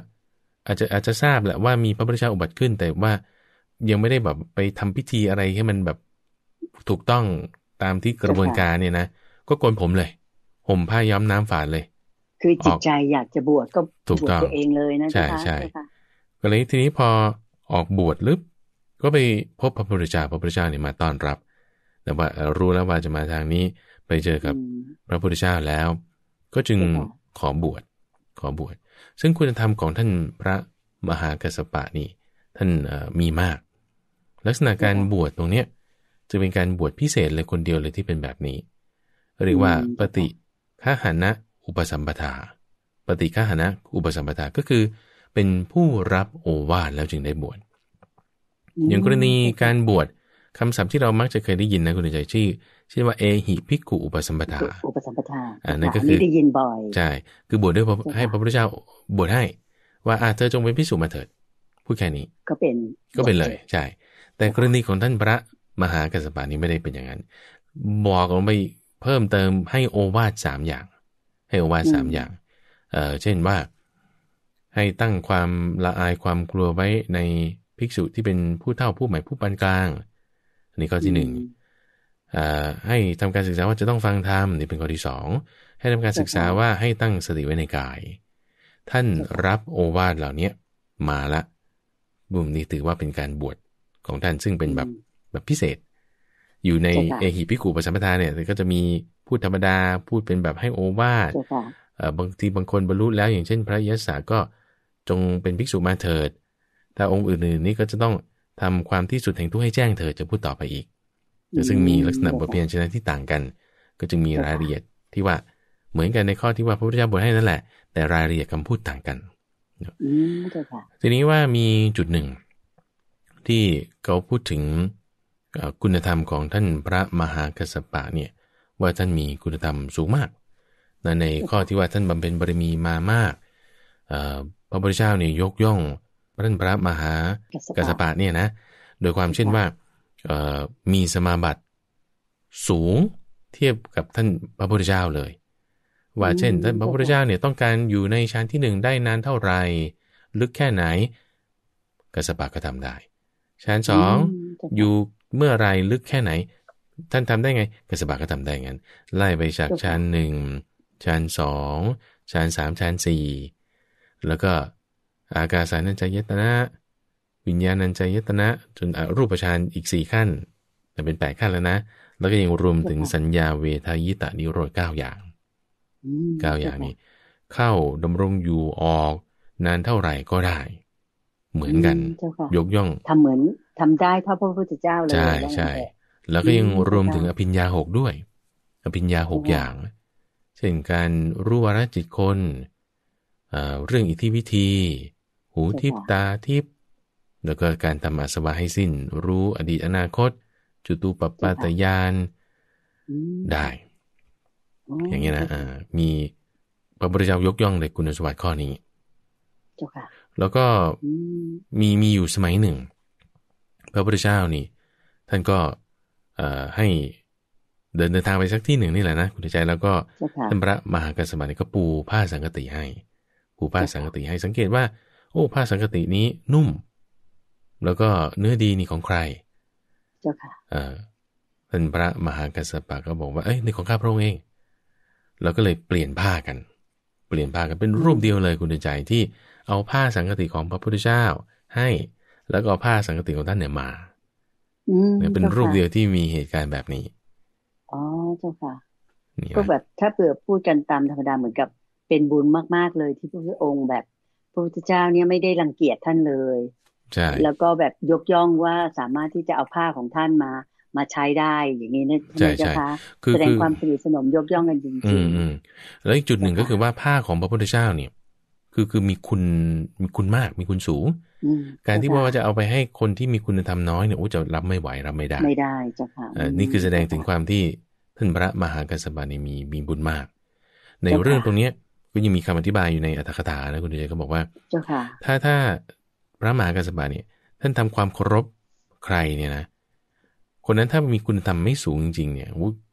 อาจจะอาจจะทราบแหละว่ามีพระพุทธเจ้าอุบัติขึ้น แต่ว่ายังไม่ได้แบบไปทำพิธีอะไรให้มันแบบถูกต้องตามที่กระบวนการเนี่ยนะก็โกนผมเลยห่มผ้าย้อมน้ำฝาดเลย คือจิตใจอยากจะบวชก็ถูกต้องตัวเองเลยนะใช่ใช่ก็เลยทีนี้พอออกบวชลึบก็ไปพบพระพุทธเจ้าพระพุทธเจ้าเนี่ยมาต้อนรับ แต่ว่ารู้แล้วว่าจะมาทางนี้ไปเจอกับพระพุทธเจ้าแล้ว ก็จึงขอบวช ขอบวช ซึ่งคุณธรรมของท่านพระมหากัสสปะนี่ท่านมีมาก ลักษณะการบวชตรงเนี้ยจะเป็นการบวชพิเศษเลยคนเดียวเลยที่เป็นแบบนี้ หรือว่าปฏิฆาหานะอุปสัมปทาปฏิฆาหานะอุปสัมปทาก็คือเป็นผู้รับโอวาทแล้วจึงได้บวชอย่างกรณีการบวชคำศัพท์ที่เรามักจะเคยได้ยินนะคุณใจชื่อชื่อว่าเอหิภิกขุอุปสัมปทาอุปสัมปทาอันนั้นก็คือได้ยินบ่อยใช่คือบวชด้วยให้พระพุทธเจ้าบวชให้ว่าอาเธอจงเป็นพิสุมาเถิดพูดแค่นี้ก็เป็นก็เป็นเลยใช่แต่กรณีของท่านพระมหากัสปะนี้ไม่ได้เป็นอย่างนั้น บอกลงไปเพิ่มเติมให้โอวาทสามอย่าง ให้โอวาทสามอย่างเออเช่นว่าให้ตั้งความละอายความกลัวไว้ในภิกษุที่เป็นผู้เท่าผู้ใหม่ผู้ปานกลางอันนี้ข้อที่หนึ่งให้ทำการศึกษาว่าจะต้องฟังธรรมนี่เป็นข้อที่สองให้ทำการศึกษาว่าให้ตั้งสติไว้ในกาย ท่านรับโอวาทเหล่าเนี้ยมาละบุ่มนี้ถือว่าเป็นการบวชของท่านซึ่งเป็นแบบแบบพิเศษ อยู่ในเอหิพิกูปสัมปทาเนี่ย ก็จะมีพูดธรรมดาพูดเป็นแบบให้โอวาทบางทีบางคนบรรลุแล้วอย่างเช่นพระยศาก็จงเป็นภิกษุมาเถิด แต่องค์อื่นๆ นี้ก็จะต้องทำความที่สุดแห่งทุกให้แจ้งเถิดจะพูดต่อไปอีก ซึ่งมีลักษณะบทเพียนชนะที่ต่างกัน ก็จึงมีรายละเอียดที่ว่าเหมือนกันในข้อที่ว่าพระพุทธเจ้าบทให้นั่นแหละ แต่รายละเอียดคำพูดต่างกันทีนี้ว่ามีจุดหนึ่งที่เขาพูดถึงคุณธรรมของท่านพระมหากัสสปะเนี่ยว่าท่านมีคุณธรรมสูงมากนะในข้อที่ว่าท่านบำเพ็ญบารมีมามาก พระพุทธเจ้าเนี่ยยกย่อง พระท่านพระมหากัสสปะเนี่ยนะ โดยความเช่นว่ามีสมาบัติสูงเทียบกับท่านพระพุทธเจ้าเลย ว่าเช่นท่านพระพุทธเจ้าเนี่ยต้องการอยู่ในชั้นที่หนึ่งได้นานเท่าไหร่ลึกแค่ไหนกัสปะก็ทำได้ ชั้นสองอยู่เมื่อไรลึกแค่ไหน ท่านทำได้ไงกสบะก็ทำได้งั้นไล่ไปจากชั้นหนึ่งชั้นสองชั้นสามชั้นสี่แล้วก็อากาสานัญจายตนะ วิญญาณัญจายตนะ จนรูปฌานอีกสี่ขั้น แต่เป็นแปดขั้นแล้วนะ แล้วก็ยังรวมถึงสัญญาเวทายตานิโรธเก้าอย่างเก้าอย่างนี้ เข้าดำรงอยู่ออกนานเท่าไหร่ก็ได้ เหมือนกันยกย่องทำเหมือนทำได้เท่าพระพุทธเจ้าเลย ใช่ใช่ แล้วก็ยังรวมถึงอภิญญาหกด้วย อภิญญาหกอย่าง เช่นการรู้วารจิตคน เรื่องอิทธิวิธี หูทิพตาทิพ แล้วก็การทำอาสวะให้สิ้น รู้อดีตอนาคต จุตูปปาตยานได้ อย่างนี้นะ มีพระพุทธเจ้ายกย่องในคุณสมบัติข้อนี้ แล้วก็มีมีอยู่สมัยหนึ่งพระพุทธเจ้านี่ ท่านก็ให้เดินเดินทางไปสักที่หนึ่งนี่แหละนะคุณใจแล้วก็ท่านพระมหากัสสมานี่ก็ปูผ้าสังกติให้ปูผ้าสังกติให้สังเกตว่า โอ้ผ้าสังกตินี้ นุ่ม แล้วก็เนื้อดีนี่ของใคร เจ้าค่ะเออท่านพระมหากัสสปะก็บอกว่าเอ้ยนี่ของข้าพระองค์เองแล้วก็เลยเปลี่ยนผ้ากัน เปลี่ยนผ้ากันเป็นรูปเดียวเลยคุณใจที่เอาผ้าสังกติของพระพุทธเจ้าให้แล้วก็ผ้าสังกติของท่านเนี่ยมาเนี่ยเป็นรูปเดียวที่มีเหตุการณ์แบบนี้ อ๋อเจ้าค่ะ ก็แบบถ้าเปิดพูดกันตามธรรมดาเหมือนกับ เป็นบุญมากๆเลยที่พระองค์แบบ พระพุทธเจ้าเนี่ยไม่ได้รังเกียจท่านเลยใช่แล้วก็แบบยกย่องว่าสามารถที่จะเอาผ้าของท่านมามาใช้ได้อย่างนี้นะใช่ใช่แสดงความสนิทสนมยกย่องกันจริงจริงแล้วอีกจุดหนึ่งก็คือว่าผ้าของพระพุทธเจ้าเนี่ย คือคือมีคุณมีคุณมากมีคุณสูงการที่ว่าจะเอาไปให้คนที่มีคุณธรรมน้อยเนี่ยโอ้จะรับไม่ไหวรับไม่ได้ไม่ได้จ้ะค่ะนี่คือแสดงถึงความที่ท่านพระมหากัสปานีมีมีบุญมาก ในเรื่องตรงเนี้ยก็ยังมีคำอธิบายอยู่ในอัตถกถานะคุณดุจก็บอกว่าเจ้าค่ะถ้าถ้าพระมหากัสปานี่ท่านทำความเคารพใครเนี่ยนะ คนนั้นถ้ามีคุณธรรมไม่สูงจริงๆเนี่ย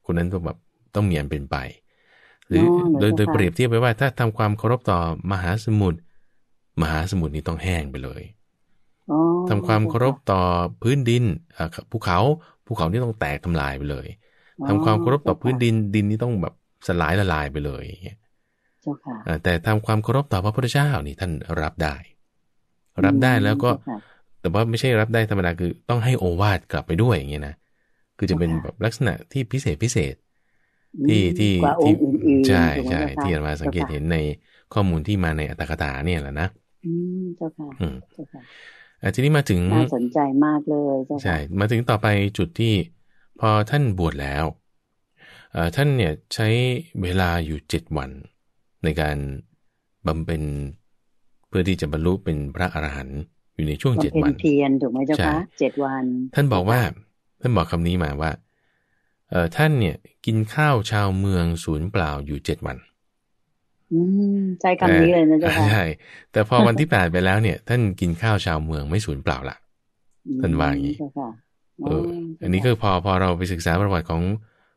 คนนั้นก็แบบต้องเมียนเป็นไป หรือโดยโดยเปรียบเทียบไปว่า ถ้าทำความเคารพต่อมหาสมุทรมหาสมุทรนี้ต้องแห้งไปเลยทำความเคารพต่อพื้นดินภูเขาภูเขานี่ต้องแตกทำลายไปเลย ทำความเคารพต่อพื้นดินดินนี่ต้องแบบสลายละลายไปเลยแต่ทำความเคารพต่อพระพุทธเจ้านี่ท่านรับได้ รับได้แล้วก็ แต่ว่าไม่ใช่รับได้ธรรมดาคือต้องให้โอวาทกลับไปด้วยอย่างเงี้ยนะคือจะเป็นแบบลักษณะที่พิเศษพิเศษที่ที่ที่ใช่ใช่ที่เรามาสังเกตเห็นในข้อมูลที่มาในอัตถกถาเนี่ยแหละนะอืมเจ้าค่ะ อืมเจ้าค่ะอทีนี้มาถึงน่าสนใจมากเลยใช่มาถึงต่อไปจุดที่พอท่านบวชแล้ว ท่านเนี่ยใช้เวลาอยู่เจ็ดวันในการบำเพ็ญเพื่อที่จะบรรลุเป็นพระอรหันต์อยู่ในช่วงเจ็ดวันเพียนถูกไหมเจ้าคะเจ็ดวัน ท่านบอกว่าท่านบอกคำนี้มาว่าเออท่านเนี่ยกินข้าวชาวเมืองศูนย์เปล่าอยู่เจ็ดวันใจกคำนี้เลยนะเจ้าค่ะใช่แต่พอวันที่แปดไปแล้วเนี่ย ท่านกินข้าวชาวเมืองไม่สูญเปล่าละท่านวางอย่างนี้เอออันนี้ก็พอพอเราไปศึกษาประวัติของ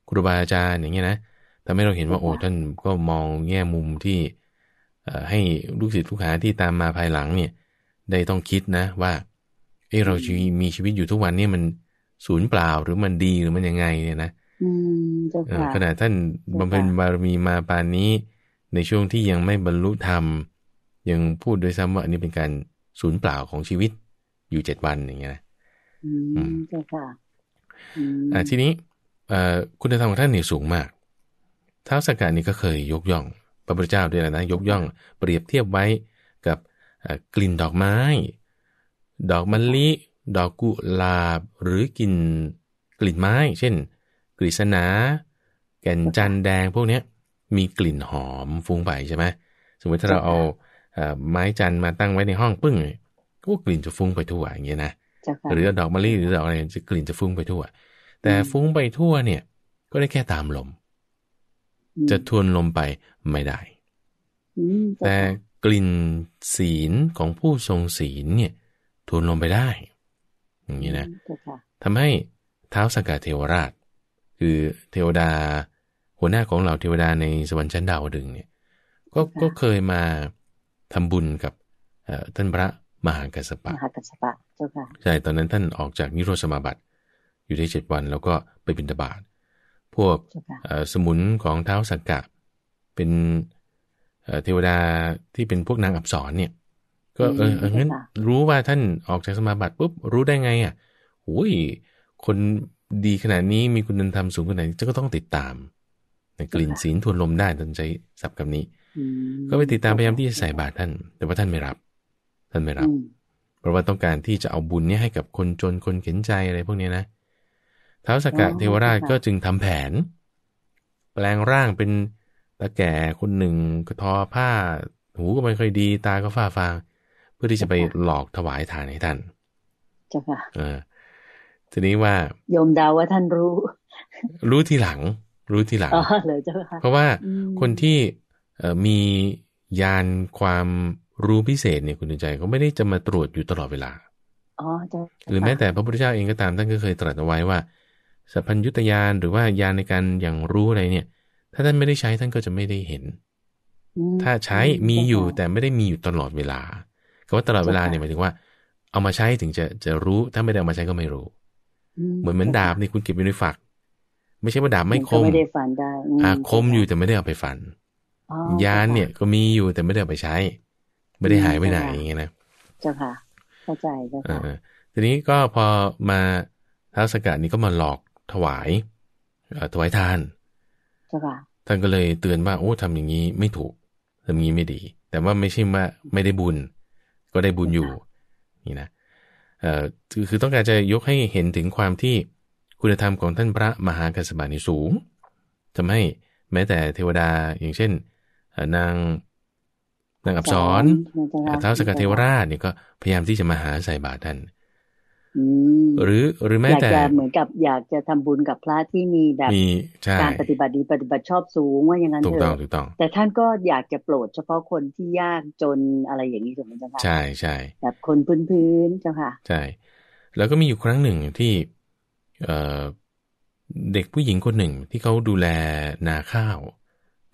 ครูบาอาจารย์อย่างเงี้ยนะทำให้เราเห็นว่าโอ้ท่านก็มองแง่มุมที่ให้ลูกศิษย์ลูกหาที่ตามมาภายหลังเนี่ย ได้ต้องคิดนะ ว่า เออเรามีชีวิตอยู่ทุกวันนี่มันสูญเปล่าหรือมันดีหรือมันยังไงเนี่ยนะขณะท่านบำเพ็ญบารมีมาปานนี้ในช่วงที่ยังไม่บรรลุธรรมยังพูดด้วยซ้ำว่าอันนี้เป็นการ สูญเปล่าของชีวิตอยู่เจ็ดวันอย่างเงี้ยนะอืมค่ะอ่าทีนี้คุณธรรมของท่านเนี่ยสูงมากท้าวสกกัดนี่ก็เคยยกย่องพระพุทธเจ้าด้วยนะ ยกย่องเปรียบเทียบไว้กับกลิ่นดอกไม้ ดอกมะลิ ดอกกุหลาบ หรือกลิ่นกลิ่นไม้ เช่นกฤษณาแก่นจันแดงพวกเนี้ยมีกลิ่นหอม ฟุ้งไปใช่ไหมสมมติถ้าเราเอาไม้จันทร์มาตั้งไว้ในห้องปึ้งก็กลิ่นจะฟุ้งไปทั่วอย่างเงี้ยนะหรือ ดอกมะลิหรือดอกอะไรจะกลิ่นจะฟุ้งไปทั่ว แต่ฟุ้งไปทั่ว เนี่ย ก็ได้แค่ตามลม จะทวนลมไปไม่ได้แต่กลิ่นศีลของผู้ทรงศีลเนี่ยทวนลมไปได้อย่างนี้นะทำให้เท้าสกกัดเทวราช คือเทวดาหัวหน้าของเหล่าเทวดาในสวรรค์ชั้นดาว ดึงเนี่ยก็ก็เคยมาทำบุญกับท่านพระมหากัสปะมหากัสปะเจ้าค่ะใช่ตอนนั้นท่านออกจากนิโรธสมาบัติ อยู่ได้เจ็ดวัน แล้วก็ไปบิณฑบาตพวกสมุนของเท้าสักกะเป็นเทวดาที่เป็นพวกนางอับสรเนี่ย ก็เอองั้นรู้ว่าท่านออกจากสมาบัติปุ๊บรู้ได้ไงอ่ะโอ้ยคนดีขนาดนี้มีคุณธรรมสูงขนาดนี้จะก็ต้องติดตามกลิ่นศีลทวนลมได้ท่านใช้ศัพท์คำนี้ ก็ไปติดตามพยายามที่จะใส่บาตรท่าน แต่ว่าท่านไม่รับ ท่านไม่รับ เพราะว่าต้องการที่จะเอาบุญนี้ให้กับคนจนคนเข็นใจอะไรพวกนี้นะท้าวสกกะเทวราชก็จึงทำแผน แปลงร่างเป็นตาแก่คนหนึ่งกระทอผ้า หูก็ไม่ค่อยดี ตาก็ฝ้าฟางเพื่อที่จะไปหลอกถวายทานให้ท่านจ้าค่ะเออทีนี้ว่าโยมดาวว่าท่านรู้ รู้ทีหลังรู้ทีหลังเพราะว่าคนที่มียานความรู้พิเศษเนี่ยคุณดใจเขาไม่ได้จะมาตรวจอยู่ตลอดเวลาหรือแม้แต่พระพุทธเจ้าเองก็ตามท่านก็เคยตรัสเอาไว้ว่า สัพพัญยุตยานหรือว่ายานในการอย่างรู้อะไรเนี่ย ถ้าท่านไม่ได้ใช้ท่านก็จะไม่ได้เห็นถ้าใช้มีอยู่แต่ไม่ได้มีอยู่ตลอดเวลาก็ว่าตลอดเวลาเนี่ยหมายถึงว่าเอามาใช้ถึงจะจะรู้ถ้าไม่ได้เอามาใช้ก็ไม่รู้ เหมือนเหมือนดาบนี่คุณเก็บไว้ในฝักไม่ใช่ว่าดาบไม่คมไม่ได้ฟันได้อาคมอยู่แต่ไม่ได้เอาไปฟัน ยานเนี่ย ก็มีอยู่แต่ไม่ได้เอาไปใช้ ไม่ได้หายไปไหนอย่างเงี้ยนะเจ้าค่ะ เข้าใจเจ้าค่ะทีนี้ก็พอมาท้าวสกัดนี้ก็มาหลอกถวายถวายทานเจ้าค่ะท่านก็เลยเตือนว่าโอ้ทำอย่างนี้ไม่ถูกทำอย่างนี้ไม่ดี แต่ว่าไม่ใช่ว่าไม่ได้บุญ ก็ได้บุญอยู่ นี่นะ เอ่อคือต้องการจะยกให้เห็นถึงความที่คุณธรรมของท่านพระมหากัสบานิสูงทำให้แม้แต่เทวดาอย่างเช่นนางนางอับสรเท้าสกเทวราชเนี่ยก็พยายามที่จะมาหาใส่บาตรท่านหรือหรือแม้แต่เหมือนกับ อยากจะทำบุญกับพระที่มีแบบการปฏิบัติดีปฏิบัติชอบสูง ว่าอย่างนั้นถูกต้องถูกต้องแต่ท่านก็อยากจะโปรดเฉพาะคนที่ยากจนอะไรอย่างนี้ถูกไหมเจ้าค่ะใช่ใช่แบบคนพื้นพื้นเจ้าค่ะ ใช่ แล้วก็มีอยู่ครั้งหนึ่งที่เด็กผู้หญิงคนหนึ่งที่เขาดูแลนาข้าว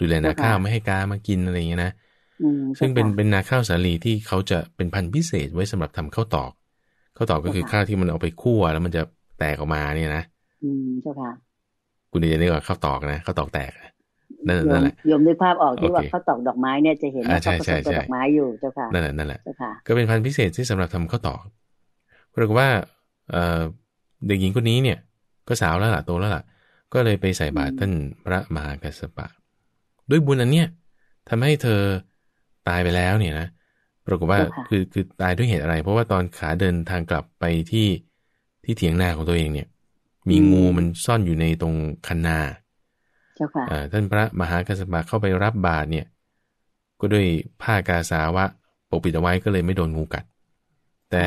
ดูแลนาข้าว ไม่ให้กามากินอะไรอย่างนี้นะซึ่งเป็นเป็นนาข้าวสาลีที่เขาจะเป็นพันธุ์พิเศษไว้สำหรับทำข้าวตอกข้าวตอกก็คือข้าวที่มันเอาไปคั่วแล้วมันจะแตกออกมาเนี่ยนะอืมเจ้าค่ะ คุณดีจะนึกว่าข้าวตอกนะข้าวตอกแตกนั่นแหละนั่นแหละยมนึกภาพออกที่ว่าข้าวตอกดอกไม้เนี่ยจะเห็นว่าเขาผสมกัดอกไม้อยู่เจ้าค่ะนั่นแหละนั่นแหละก็เป็นพันธุ์พิเศษที่สำหรับทำข้าวตอกปรากฏว่าเอ่อเด็กหญิงคนนี้เนี่ยก็สาวแล้วล่ะโตแล้วล่ะ ก็เลยไปใส่บาตรท่านพระมหากัสปะด้วยบุญอันเนี้ยทำให้เธอตายไปแล้วเนี่ยนะปรากฏว่าคือคือตายด้วยเหตุอะไร เพราะว่าตอนขาเดินทางกลับไปที่ที่เถียงนาของตัวเองเนี่ย มีงูมันซ่อนอยู่ในตรงคันนาท่านพระมหากัสปะเข้าไปรับบาตรเนี่ย ก็ด้วยผ้ากาสาวะปกปิดเอาไว้ก็เลยไม่โดนงูกัดแต่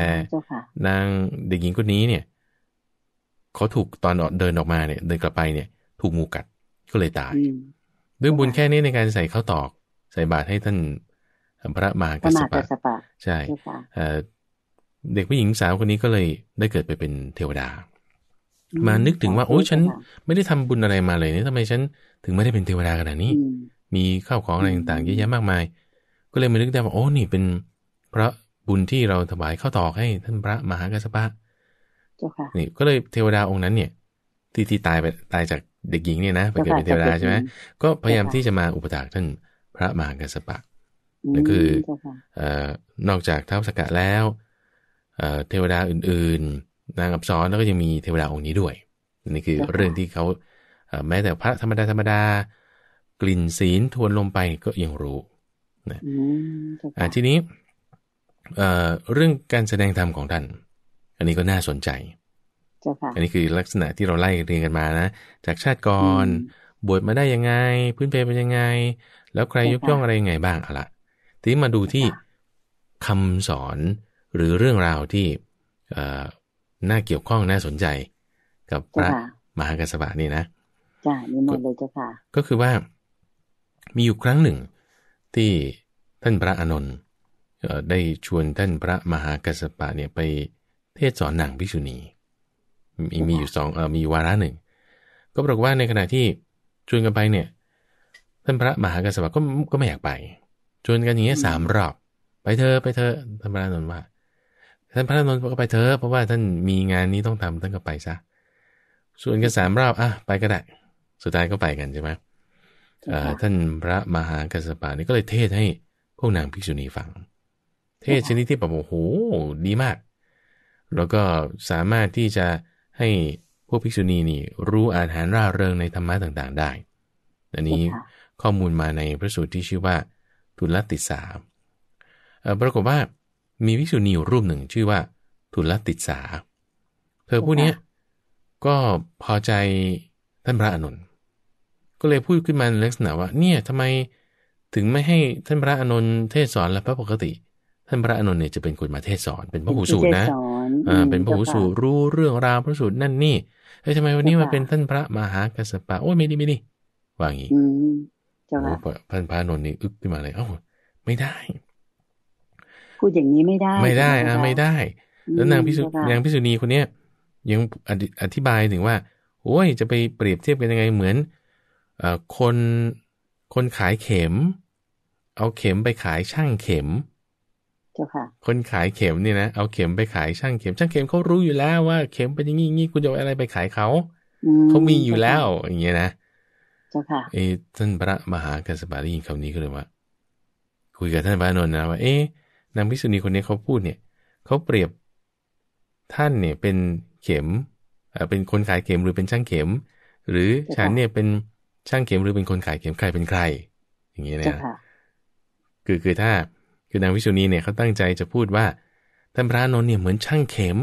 นางเด็กหญิงคนนี้เนี่ยเขาถูกตอนเดินออกมาเนี่ยเดินกลับไปเนี่ย ถูกงูกัดก็เลยตายด้วยบุญแค่นี้ในการใส่ข้าวตอกใส่บาตรให้ท่านพระมหากัสปะใช่เด็กผู้หญิงสาวคนนี้ก็เลยได้เกิดไปเป็นเทวดา มานึกถึงว่าโอ้ฉันไม่ได้ทำบุญอะไรมาเลยเนี่ยทำไมฉันถึงไม่ได้เป็นเทวดาขนาดนี้ มีข้าวของอะไรต่างๆเยอะแยะมากมาย ก็เลยมานึกได้ว่าโอ้นี่เป็นพระบุญที่เราถวายข้าวตอกให้ท่านพระมหากัสปะนี่ก็เลยเทวดาองค์นั้นเนี่ย ที่ที่ตายไปตายจากเด็กหญิงเนี่ยนะไปเกิดเป็นเทวดาใช่ไหมก็พยายามที่จะมาอุปถภกท่านพระมหากัสปะนั่นคืออนอกจากท้าวสกะแล้วเทวดาอื่นๆนางอับซ้อนแล้วก็ยังมีเทวดาองค์นี้ด้วยนี่คือ เรื่องที่เขาแม้แต่พระธรรมดาธรรมดากลิ่นศีลทวนลมไปก็ยังรู้นะทีนี้เรื่องการแสดงธรรมของท่านอันนี้ก็น่าสนใจ อันนี้คือลักษณะที่เราไล่เรียนกันมานะ จากชาติก่อน บวชมาได้ยังไง พื้นเพเป็นยังไง แล้วใครยกย่องอะไรยังไงบ้างอะละทีนี้มาดูที่คำสอนหรือเรื่องราวที่น่าเกี่ยวข้องน่าสนใจ กับพระมหากัสปะนี่นะจ้ะน่มนเลยเจ้าค่ะก็คือว่ามีอยู่ครั้งหนึ่ง ที่ท่านพระอนนท์ได้ชวนท่านพระมหากัสปะเนี่ยไปเทศสอนนางภิกษุณีมีมีอยู่สองเออมีวาระหนึ่ง ก็บอก ว่าในขณะที่ชวนกันไปเนี่ย ท่านพระมหากัรสปะก็ก็ไม่อยากไปชวนกันอย่างเงี้ยสามรอบไปเธอไปเธอท่านพระนนท์ว่าท่านพระนนท์ก็ไปเธอเพราะว่าท่านมีงานนี้ต้องทำท่านก็ไปซะส่วนกันสามรอบอ่ะไปก็ได้สุดท้ายก็ไปกันใช่ไหมท่านพระมหากัรสปะนี่ก็เลยเทศให้พวกนางภิกษุณีฟัง เทศชนิดที่แบบโอ้โหดีมากแล้วก็สามารถที่จะให้พวกภิกษุณีนี่รู้อาหารร่าเริงในธรรมะต่างๆได้ อันนี้ข้อมูลมาในพระสูตรที่ชื่อว่า ทุลติสาปรากฏว่ามีภิกษุณีรูปหนึ่งชื่อว่าทุลติสา เธอผู้นี้ก็พอใจท่านพระอนุนก็เลยพูดขึ้นมาลักษณะว่าเนี่ยทำไมถึงไม่ให้ท่านพระอนุนเทศสอนและพระปกติท่านพระอนุนเนี่ยจะเป็นคนมาเทศสอนเป็นพระหูสูตรนะ อ่า เป็นพระหูสูตรรู้เรื่องราวพระสูตรนั่นนี่เฮ้ยทำไมวันนี้มาเป็นท่านพระมหากัสปะโอ้ยไม่ดีไม่ดีว่างี้โอ้พนพระอนุนนี่อึบขึ้นมาเลยเอ้าไม่ได้ พูดอย่างนี้ไม่ได้ ไม่ได้อ่าไม่ได้แล้วนางพิสุนางพิสุณีคนเนี้ยยังอธิบายถึงว่าโอ้ยจะไปเปรียบเทียบกันยังไงเหมือนอคนคนขายเข็ม เอาเข็มไปขายช่างเข็มจ้าค่ะคนขายเข็มเนี่ยนะเอาเข็มไปขายช่างเข็ม ช่างเข็มเขารู้อยู่แล้วว่าเข็มเป็นอย่างงี้คุณจะเอาอะไรไปขายเขาเขามีอยู่แล้ว อย่างเงี้ยนะเจ้าค่ะเอท่านพระมหากัสปะได้ยินคำนี้ก็เลยว่า คุยกับท่านพระนนท์นะ ว่าเอ๊ะนางพิสุณีคนนี้เขาพูดเนี่ยเขาเปรียบท่านเนี่ยเป็นเข็มเป็นคนขายเข็มหรือเป็นช่างเข็ม หรือฉันเนี่ยเป็นช่างเข็มหรือเป็นคนขายเข็มใครเป็นใคร อย่างเงี้ยนะคือคือถ้าคือนางวิชุนีเนี่ยเขาตั้งใจจะพูดว่าท่านพระนนท์เนี่ยเหมือนช่างเข็ม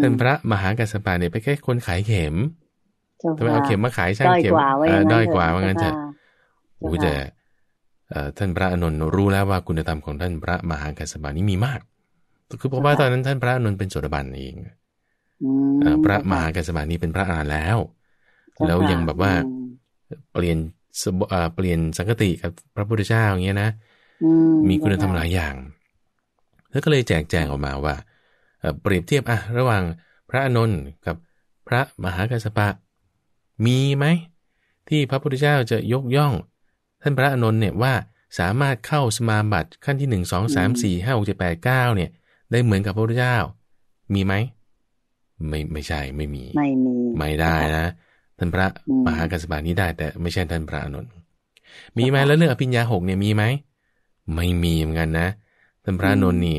ท่านพระมหากัสปะเนี่ยไปแค่คนขายเข็มทำไมเอาเข็มมาขายช่างเข็มด้อยกว่าว่างั้นเถอะโอ้แต่ท่านพระอนนท์รู้แล้วว่าคุณธรรมของท่านพระมหากัสปะนี้มีมากคือเพราะว่าตอนนั้นท่านพระอนนท์เป็นโสดาบันเองพระมหากัสปะนี้เป็นพระอรหันต์แล้ว แล้วยังแบบว่าเปลี่ยนเปลี่ยนสังกติกับพระพุทธเจ้าอย่างเงี้ยนะมีคุณธรรมหลายอย่าง แล้วก็เลยแจก แจงออกมาว่าเปรียบเทียบอะระหว่างพระอนุนกับพระมหากัสปะ มีไหม ที่พระพุทธเจ้าจะยกย่อง ท่านพระอนุนเนี่ยว่าสามารถเข้าสมาบัติขั้นที่หนึ่งสองสามสี่ห้าหกเจ็ดแปดเก้าเนี่ย ได้เหมือนกับพระพุทธเจ้า มีไหมไม่ไม่ใช่ไม่มีไม่มีไม่ได้นะท่านพระมหากัสปะนี้ได้ แต่ไม่ใช่ท่านพระอนุนมีไหมแล้วเรื่องอภิญญาหกเนี่ยมีไหมไม่มีเหมือนกันนะท่านพระนนท์นี่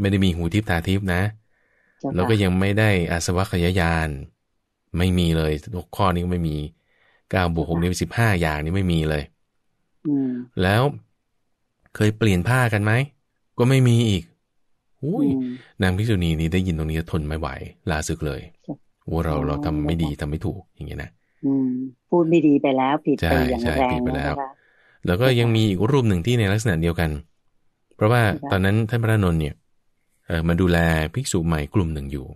ไม่ได้มีหูทิพตาทิพนะแล้วก็ยังไม่ได้อาสวะขยายาน ไม่มีเลยหกข้อนี้ไม่มีเก้าบวกหกนี่สิบห้าอย่างนี้ไม่มีเลยแล้วเคยเปลี่ยนผ้ากันไหมก็ไม่มีอีกอุ้ยนางพิจุนีนี่ได้ยินตรงนี้ทนไม่ไหว ลาศึกเลยว่าเราเราทำไม่ดีทำไม่ถูกอย่างเงี้ยนะพูดไม่ดีไปแล้ว ผิดไปอย่างแรงแล้วแล้วก็ยังมีอีกรูปหนึ่งที่ในลักษณะเดียวกัน เพราะว่าตอนนั้นท่านพระนนท์เนี่ยเออมาดูแลภิกษุใหม่กลุ่มหนึ่งอยู่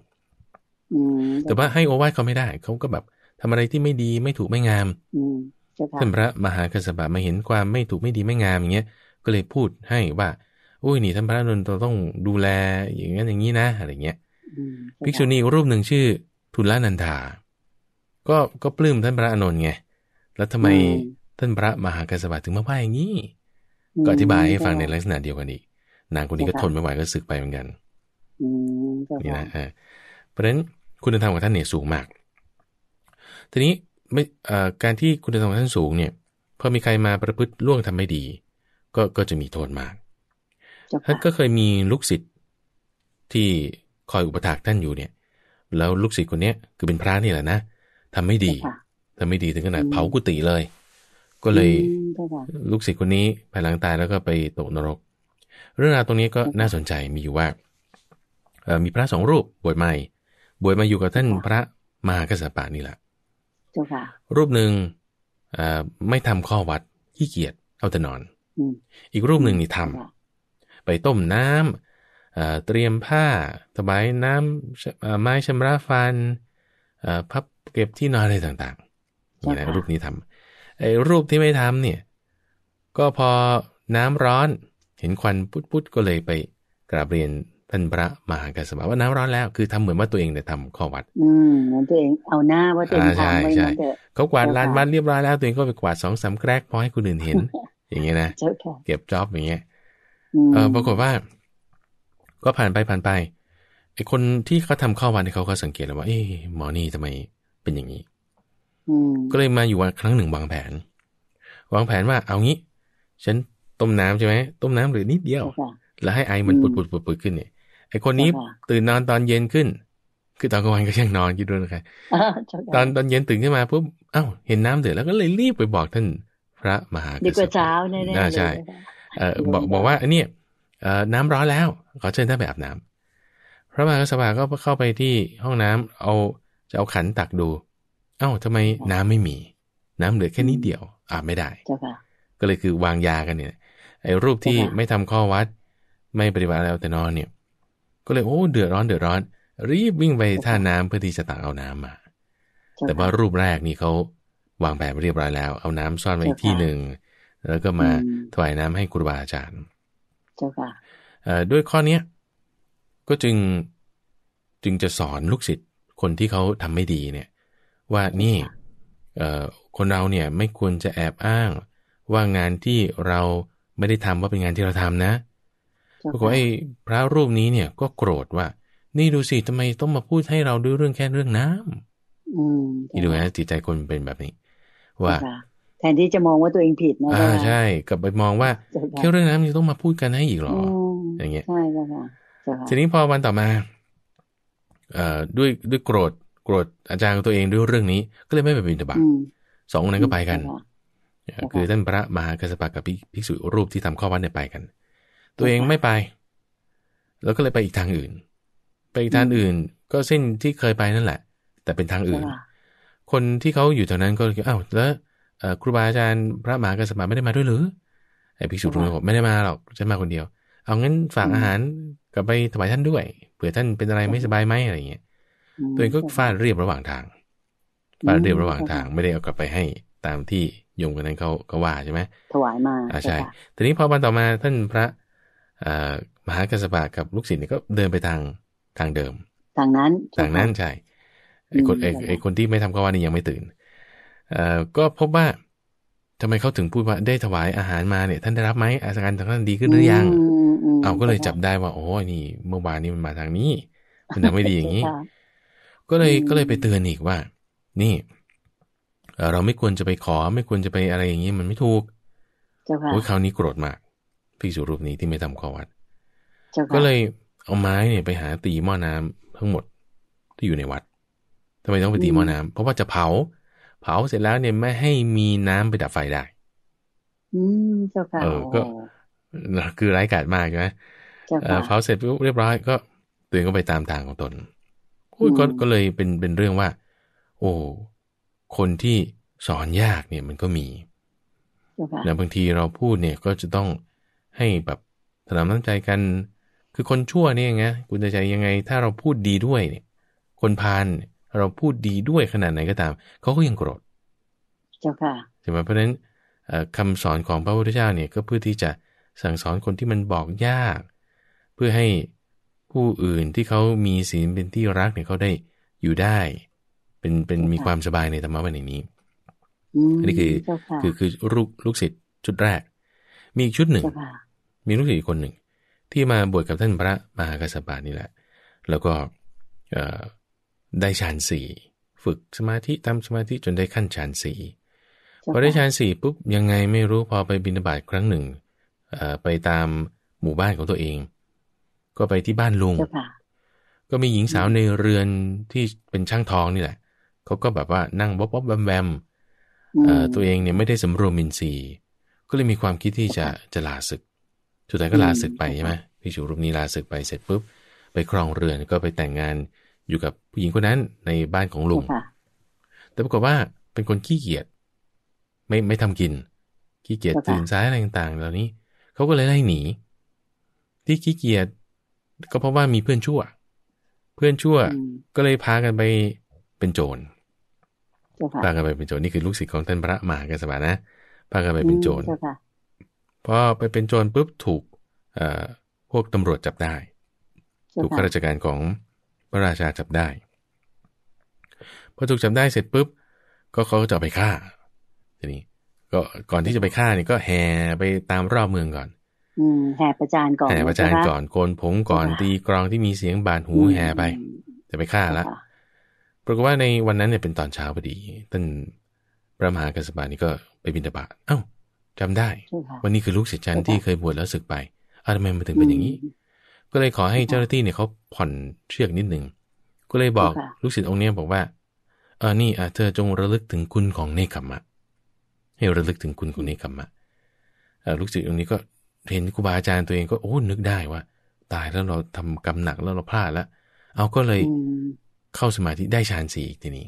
แต่ว่าให้โอวาทเขาไม่ได้ เขาก็แบบทำอะไรที่ไม่ดีไม่ถูกไม่งามท่านพระมหาคัสปะมาเห็นความไม่ถูกไม่ดีไม่งามอย่างเงี้ย ก็เลยพูดให้ว่า อุ้ยนี่ท่านพระนนท์ต้องดูแลอย่างนั้นอย่างนี้นะอะไรเงี้ยภิกษุณีรูปหนึ่งชื่อ ทุลานันทาก็ก็ปลื้มท่านพระอนนท์ไง แล้วทำไมท่านพระมหากัรสปะถึงมาว่าอย่างนี้ก็อธิบายให้ฟังในลักษณะเดียวกันอีกนางคนนี้ก็ทนไม่ไหวก็สึกไปเหมือนกันนี่นะเพราะฉะนั้นคุณธรรมของท่านเนี่ยสูงมาก ทีนี้ไม่การที่คุณธรรมของท่านสูงเนี่ยพอมีใครมาประพฤติล่วงทำไม่ดี ก็ก็จะมีโทษมากท่านก็เคยมีลูกศิษย์ที่คอยอุปถากท่านอยู่เนี่ย แล้วลูกศิษย์คนเนี้ยคือเป็นพระนี่แหละนะทำไม่ดี ทำไม่ดีถึงขนาดเผากุฏิเลยก็เลยลูกศิษย์คนนี้ภายหลังตายแล้วก็ไปตกนรก เรื่องราวตรงนี้ก็น่าสนใจมีอยู่ว่า มีพระสองรูป บวชใหม่ บวชมาอยู่กับท่านพระมหากษัตริย์นี่แหละรูปหนึ่งไม่ทำข้อวัดขี้เกียจเอาแต่นอนอีกรูปหนึ่งนี่ทำ ไปต้มน้ำเตรียมผ้าตบาบน้ำไม้ชำระฟันพับเก็บที่นอนอะไรต่างๆนี่นะรูปนี้ทำไอ้รูปที่ไม่ทำเนี่ย ก็พอน้ำร้อนเห็นควันพุทธก็เลยไปกราบเรียนท่านพระมหากัะสปะว่าน้ำร้อนแล้วคือทำเหมือนว่าตัวเองเนี่ยทำข้อวัดอืมเหมือนตัวเอง เอาหน้าว่าตัวเองทำไม้นั่นเถเขากวาดลาน้านเรียบร้อยแล้วตัวเองก็ไปกวาดสองสาแกรก พอให้คนอื่นเห็น อย่างเงี้ยนะ เก็บจ็อบอย่างเงี้ยเออปรากฏว่า ก็ผ่านไปผ่านไปไอคนที่เขาทาข้อวัดเขาก็สังเกตแล้วว่า เอ๊หมอนี่ทำไมเป็นอย่างนี้ก็เลยมาอยู่วันครั้งหนึ่งวางแผนวางแผนว่า เอางี้ ฉันต้มน้ำใช่ไหมต้มน้ำหรือนิดเดียวแล้วให้ไอมันปุดปุดปุดปุดขึ้นเนี่ยไอคนนี้ตื่นนอนตอนเย็นขึ้น คือตอนกลางวันก็ยังนอนกิด้วยนะครับตอนตอนเย็นตื่นขึ้นมาปุ๊บเอ้าเห็นน้ำเดือดแล้วก็เลยรีบไปบอกท่านพระมหากษัตราเช้าแน่ๆใช่บอกบอกว่าอันนี้น้ำร้อนแล้วขอเชิญท่านไปอาบน้ำพระมหากษัตรก็เข้าไปที่ห้องน้ำเอาจะเอาขันตักดูเอ้าทำไมน้ำไม่มี น้ำเหลือแค่นี้เดียว อาไม่ได้ก็เลยคือวางยากันเนี่ยไอ้รูปที่ไม่ทำข้อวัด ไม่ปฏิบัติแล้วแต่นอนเนี่ยก็เลย โอ้เดือดร้อนเดือดร้อนรีบวิ่งไปท่าน้ำเพื่อที่จะตักเอาน้ำมา แต่ว่ารูปแรกนี่เขาวางแบบเรียบร้อยแล้ว เอาน้ำซ่อนไว้ที่หนึ่ง แล้วก็มาถวายน้ำให้ครูบาอาจารย์ด้วยข้อเนี้ยก็จึงจึงจะสอนลูกศิษย์คนที่เขาทำไม่ดีเนี่ยว่านี่คนเราเนี่ย ไม่ควรจะแอบอ้าง ว่างานที่เราไม่ได้ทำว่าเป็นงานที่เราทำนะปรากฏไอ้พระรูปนี้เนี่ยก็โกรธว่า นี่ดูสิทำไมต้องมาพูดให้เราด้วยเรื่องแค่เรื่องน้ำ อืมดูนะจิตใจคนเป็นแบบนี้ ว่า แทนที่จะมองว่าตัวเองผิดนะอ่าใช่กับไปมองว่าแค่เรื่องน้ำยังต้องมาพูดกันให้อีกหรออย่างเงี้ยใช่ค่ะทีนี้พอวันต่อมา เอ่อด้วยด้วยโกรธโกรธอาจารย์ของตัวเองด้วยเรื่องนี้ก็เลยไม่ไปบินทบาทสองคนนั้นก็ไปกัน คือท่านพระมหากัสปะกับภิกษุรูปที่ทำข้อวัดเนี่ยไปกัน ตัวเองไม่ไป แล้วก็เลยไปอีกทางอื่น ไปอีกทางอื่นก็เส้นที่เคยไปนั่นแหละ แต่เป็นทางอื่น คนที่เขาอยู่แถวนั้นก็คิดอ้าวแล้วครูบาอาจารย์พระมหากัสปะไม่ได้มาด้วยหรือไอ้ภิกษุรูปบอกไม่ได้มาหรอกฉันมาคนเดียว เอางั้นฝากอาหารกลับไปถวายท่านด้วยเผื่อท่านเป็นอะไรไม่สบายไหมอะไรอย่างเงี้ยตัวเองก็ฟาดเรียบระหว่างทางฟาดเรียบระหว่างทาง ไม่ได้เอากลับไปให้ตามที่โยมคนนั้นเขาก็ว่าใช่ไหม ถวายมา อ่าใช่ทีนี้พอวันต่อมาท่านพระมหากรสปะกับลูกศิษย์เนี่ยก็เดินไปทางทางเดิม ทางนั้น ทางนั้นใช่ ไอ้คนไอ้คนที่ไม่ทำก็ว่านี่ยังไม่ตื่น เอ่อก็พบว่าทำไมเขาถึงพูดว่าได้ถวายอาหารมาเนี่ย ท่านได้รับไหมอาการท่านดีขึ้นหรือยังเอาก็เลยจับได้ว่าโอ้นี่เมื่อวานนี้มันมาทางนี้ มันทำไม่ดีอย่างนี้ก็เลยก็เลยไปเตือนอีกว่า นี่เราไม่ควรจะไปขอ ไม่ควรจะไปอะไรอย่างนี้มันไม่ถูกโอ้ยคราวนี้โกรธมากพิ่สุรูปนี้ที่ไม่ทำข้อวัดก็เลยเอาไม้ เนี่ยไปหาตีหม้อน้ำทั้งหมดที่อยู่ในวัดทำไมต้องไปตีหม้อน้ำ เพราะว่าจะเผา เผาเสร็จแล้วเนี่ยไม่ให้มีน้ำไปดับไฟได้ อืมเจ้าค่ะเออก็คือไร้กาดมากใช่ไหมเผาเสร็จเรียบร้อยก็ตื่นก็ไปตามทางของตนก็ก็เลยเป็นเป็นเรื่องว่า โอ้คนที่สอนยากเนี่ยมันก็มีแล้วบางทีเราพูดเนี่ย ก็จะต้องให้แบบถนอมน้ำใจกันคือคนชั่วเนี่ยไงคุณจะใจยังไง ถ้าเราพูดดีด้วย เนี่ย คนพานเราพูดดีด้วยขนาดไหนก็ตามเขาก็ยังโกรธเจ้าค่ะใช่ไหมเพราะฉะนั้นคำสอนของพระพุทธเจ้าเนี่ยก็เพื่อที่จะสั่งสอนคนที่มันบอกยาก เพื่อให้ผู้อื่นที่เขามีศีลเป็นที่รักเนี่ยเขาได้อยู่ได้ เป็นเป็นมีความสบายในธรรมะวันนี้อันนี้คือคือคือลูกลูกศิษย์ชุดแรก มีอีกชุดหนึ่ง มีลูกศิษย์คนหนึ่ง ที่มาบวชกับท่านพระมหากัสสปานี่แหละแล้วก็ได้ฌานสี่ฝึกสมาธิทำสมาธิจนได้ขั้นฌานสี่พอได้ฌานสี่ปุ๊บยังไงไม่รู้พอไปบินฑบาตครั้งหนึ่ง ไปตามหมู่บ้านของตัวเองก็ไปที่บ้านลุงก็มีหญิงสาวในเรือนที่เป็นช่างทองนี่แหละเขาก็แบบว่านั่งบ๊อบบ๊อบแวมแวมตัวเองเนี่ยไม่ได้สำรวมมินซีก็เลยมีความคิดที่จะจะลาศึกสุดท้ายก็ลาศึกไปใช่ไหมพี่ชูรูปนี้ลาศึกไปเสร็จปุ๊บ ไปครองเรือนก็ไปแต่งงานอยู่กับผู้หญิงคนนั้นในบ้านของลุงแต่ปรากฏว่าเป็นคนขี้เกียจไม่ไม่ทำกินขี้เกียจตื่นสายอะไรต่างๆเหล่านี้เขาก็เลยไล่หนีที่ขี้เกียจก็เพราะว่ามีเพื่อนชั่ว เพื่อนชั่ว ก็เลยพากันไปเป็นโจรพากันไปเป็นโจรนี่คือลูกศิษย์ของท่านพระมหากัสปะนะ พากันไปเป็นโจรพอไปเป็นโจรปุ๊บถูกพวกตำรวจจับได้ ถูกข้าราชการของพระราชาจับได้พอถูกจับได้เสร็จปุ๊บ ก็เขาจะไปฆ่าทีนี้ก็ก่อนที่จะไปฆ่านี่ก็แห่ไปตามรอบเมืองก่อนแห่ประจานก่อนแห่ประจานก่อนโกนผมก่อน ตีกรองที่มีเสียงบานหูแห่ไปจะไปฆ่าละ ปรากฏว่าในวันนั้นเนี่ยเป็นตอนเช้าพอดี ท่านพระมหากัสบานี่ก็ไปบินตบะเอ้าจำได้ วันนี้คือลูกศิษย์จันที่เคยบวชแล้วศึกไป อาทำไมมันถึงเป็นอย่างนี้ ก็เลยขอให้เจ้าหน้าที่เนี่ยเขาผ่อนเชือกนิดหนึ่ง ก็เลยบอกลูกศิษย์องค์นี้บอกว่า เออนี่เธอจงระลึกถึงคุณของเนคขมะ ให้ระลึกถึงคุณของเนคขมะ ลูกศิษย์องค์นี้ก็เห็นครูบาอาจารย์ตัวเองก็โอ้นึกได้ว่า ตายแล้วเราทำกรรมหนักแล้วเราพลาดแล้วเอาก็เลยเข้าสมาธิได้ฌานสี่อีกทีนี้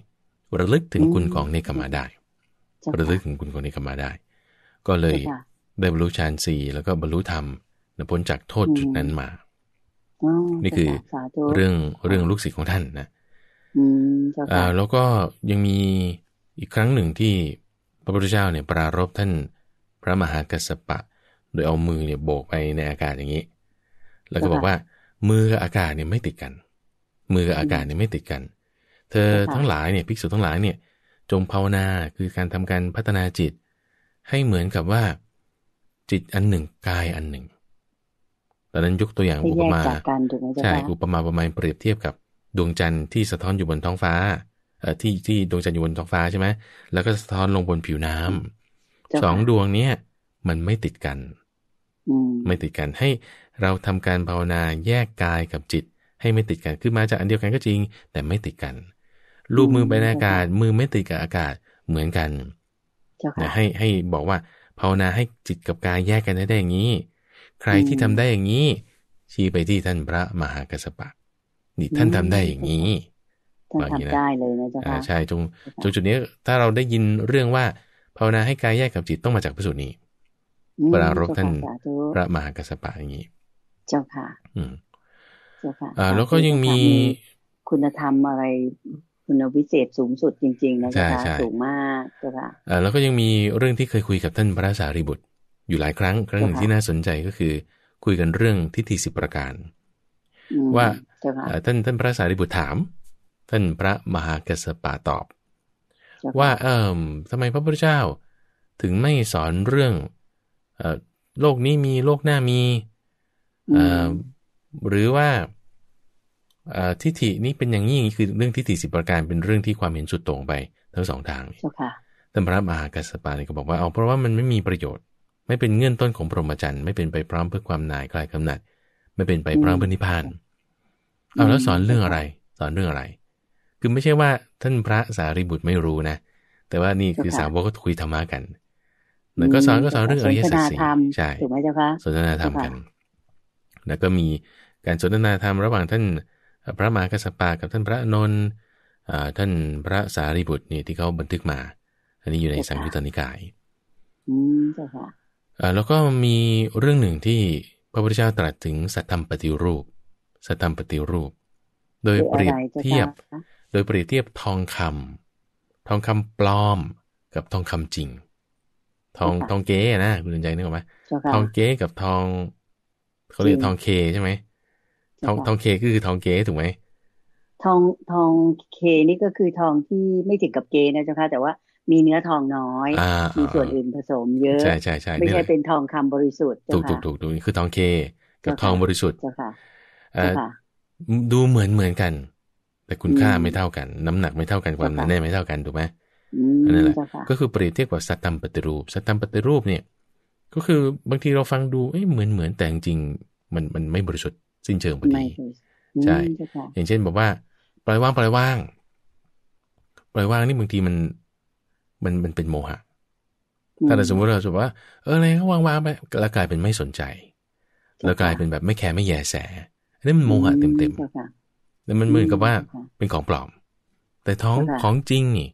ระลึกถึงคุณของเนกมาได้ระลึกถึงคุณของเนกมาได้ ก็เลยได้บรรลุฌานสี่แล้วก็บรรลุธรรมพ้นจากโทษจุดนั้นมา นี่คือเรื่องเรื่องลูกศิษย์ของท่านนะอ่า แล้วก็ยังมีอีกครั้งหนึ่งที่พระพุทธเจ้าเนี่ยปรารบท่านพระมหากัสสปะโดยเอามือเนี่ยโบกไปในอากาศอย่างนี้ แล้วก็บอกว่ามือกับอากาศเนี่ยไม่ติดกัน มือกับอากาศเนี่ยไม่ติดกัน เธอทั้งหลายเนี่ยภิกษุทั้งหลายเนี่ยจงภาวนาคือการทำการพัฒนาจิต ให้เหมือนกับว่า จิตอันหนึ่ง กายอันหนึ่งตอนนั้นยกตัวอย่างอุปมา ใช่อุปมาประมาณเปรียบเทียบกับ ดวงจันทร์ที่สะท้อนอยู่บนท้องฟ้าเอ่อที่ที่ดวงจันทร์อยู่บนท้องฟ้าใช่ไหม แล้วก็สะท้อนลงบนผิวน้ำสองดวงเนี้ยมันไม่ติดกันไม่ติดกันให้เราทำการภาวนาแยกกายกับจิต ให้ไม่ติดกันคือมาจากอันเดียวกันก็จริง แต่ไม่ติดกัน รูปมือไปในอากาศมือไม่ติดกับอากาศเหมือนกันให้ให้บอกว่าภาวนาให้จิตกับกายแยกกันได้อย่างนี้ ใครที่ทำได้อย่างนี้ ชี้ไปที่ท่านพระมหากัสปะนี่ท่านทำได้อย่างนี้ท่านทำได้เลยนะจ๊ะใช่จงจงจุดนี้ถ้าเราได้ยินเรื่องว่าภาวนาให้กายแยกกับจิตต้องมาจากพระสูตรนี้ปรารบท่านพระมหากัสปะอย่างนี้ เจ้าค่ะ อืม เจ้าค่ะอ่า แล้วก็ยังมีคุณธรรมอะไรคุณวิเศษสูงสุดจริงๆ นะค่ะสูงมาก เจ้าค่ะอ่าแล้วก็ยังมีเรื่องที่เคยคุย กับท่านพระสารีบุตรอยู่หลายครั้ง ครั้งหนึ่งที่น่าสนใจก็คือ คุยกันเรื่องทิฏฐิสิบประการว่าท่านท่านพระสารีบุตรถามท่านพระมหากัสปะตอบ ว่าเอ่อทำไมพระพุทธเจ้าถึงไม่สอนเรื่องโลกนี้มีโลกหน้ามีหรือว่าทิฏฐินี้เป็นอย่างนี้คือเรื่องทิฏฐิสิบประการเป็นเรื่องที่ความเห็นสุดตรงไปทั้งสองทางแต่พระมหากัสปาเนี่ยก็บอกว่าเอาเพราะว่ามันไม่มีประโยชน์ไม่เป็นเงื่อนต้นของพรหมจรรย์ ไม่เป็นไปพร้อมเพื่อความนายคลายกำหนัด ไม่เป็นไปพร้อมเพื่อนิพพานเอาแล้วสอนเรื่องอะไร สอนเรื่องอะไรคือไม่ใช่ว่าท่านพระสารีบุตรไม่รู้นะแต่ว่านี่คือสาวกก็คุยธรรมะกันนึ่งก็สอนก็สอนเรื่องอริยสัจสี่ใช่ถูกไหมเจ้าคะสนทนาธรรมกัน แล้วก็มีการสนทนาธรรมระหว่างท่านพระมหากัสสปากับท่านพระนนท์ท่านพระสารีบุตรนี่ที่เขาบันทึกมา อันนี้อยู่ในสังยุตตนิกายอืมเจ้าค่ะแล้วก็มีเรื่องหนึ่งที่พระพุทธเจ้าตรัสถึงสัตธรรมปฏิรูป สัตธรรมปฏิรูป โดยเปรียบเทียบ โดยเปรียบเทียบทองคำ ทองคำปลอมกับทองคำจริงทองทองเก๋นะคุณสนใจนึกออกไหมทองเก๋กับทองเขาเรียกทองเคใช่ไหมทองทองเคก็คือทองเก๋ถูกไหมทองทองเคนี่ก็คือทองที่ไม่ติดกับเกนะเจ้าค่ะ แต่ว่ามีเนื้อทองน้อยมีส่วนอื่นผสมเยอะใช่ใช่ใช่ไม่ใช่เป็นทองคำบริสุทธิ์ถูกถูกถูกถูกนี่คือทองเคกับทองบริสุทธิ์เจ้าค่ะดูเหมือนเหมือนกัน แต่คุณค่าไม่เท่ากัน น้ำหนักไม่เท่ากันความหนาแน่ไม่เท่ากันถูกไหมอันนั้นแหละก็คือเปรียบเทียบกับสัตตมปฏิรูป สัตตมปฏิรูปเนี่ย ก็คือบางทีเราฟังดูเอ้เหมือนเหมือนแต่จริง มันมันไม่บริสุทธิ์สิ้นเชิงพอดีใช่อย่างเช่นบอกว่าปล่อยว่างปล่อยว่างปล่อยว่างนี่บางทีมันมันมันเป็นโมหะถ้าเราสมมติเราสมมติว่าเอออะไรก็วางวางไปแล้วกลายเป็นไม่สนใจแล้วกลายเป็นแบบไม่แคร์ไม่แยแสันนี่มันโมหะเต็มเต็มแล้วมันเหมือนกับว่าเป็นของปลอม แต่ท้องของจริงนี่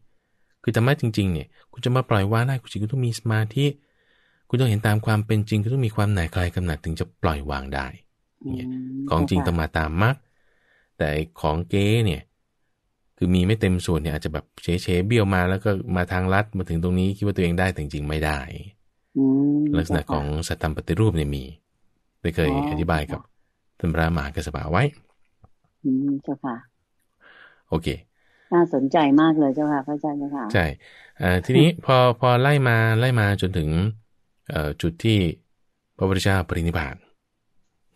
คือธรรมะจริงๆเนี่ยคุณจะมาปล่อยวางได้ คุณจริงคุณต้องมีสมาธิคุณต้องเห็นตามความเป็นจริงคุณต้องมีความหน่ายคลายกำหนัดถึงจะปล่อยวางได้เนี่ยของจริงต้องมาตามมัรกแต่ของเก๋เนี่ย คือมีไม่เต็มส่วนเนี่ยอาจจะแบบเฉเฉเบี้ยวมาแล้วก็มาทางลัดมาถึงตรงนี้ คิดว่าตัวเองได้แต่จริงไม่ได้ลักษณะของสัตตมปฏิรูปเนี่ยมีได้เคย อธิบายกับท่านพระมหากระสบาไว้ อืมเจ้าค่ะ โอเคน่าสนใจมากเลยเจ้าค่ะพระอาจารย์เจ้าค่ะใช่ทีนี้พอพอไล่มาไล่มาจนถึงจุดที่พระพุทธเจ้าปรินิพพาน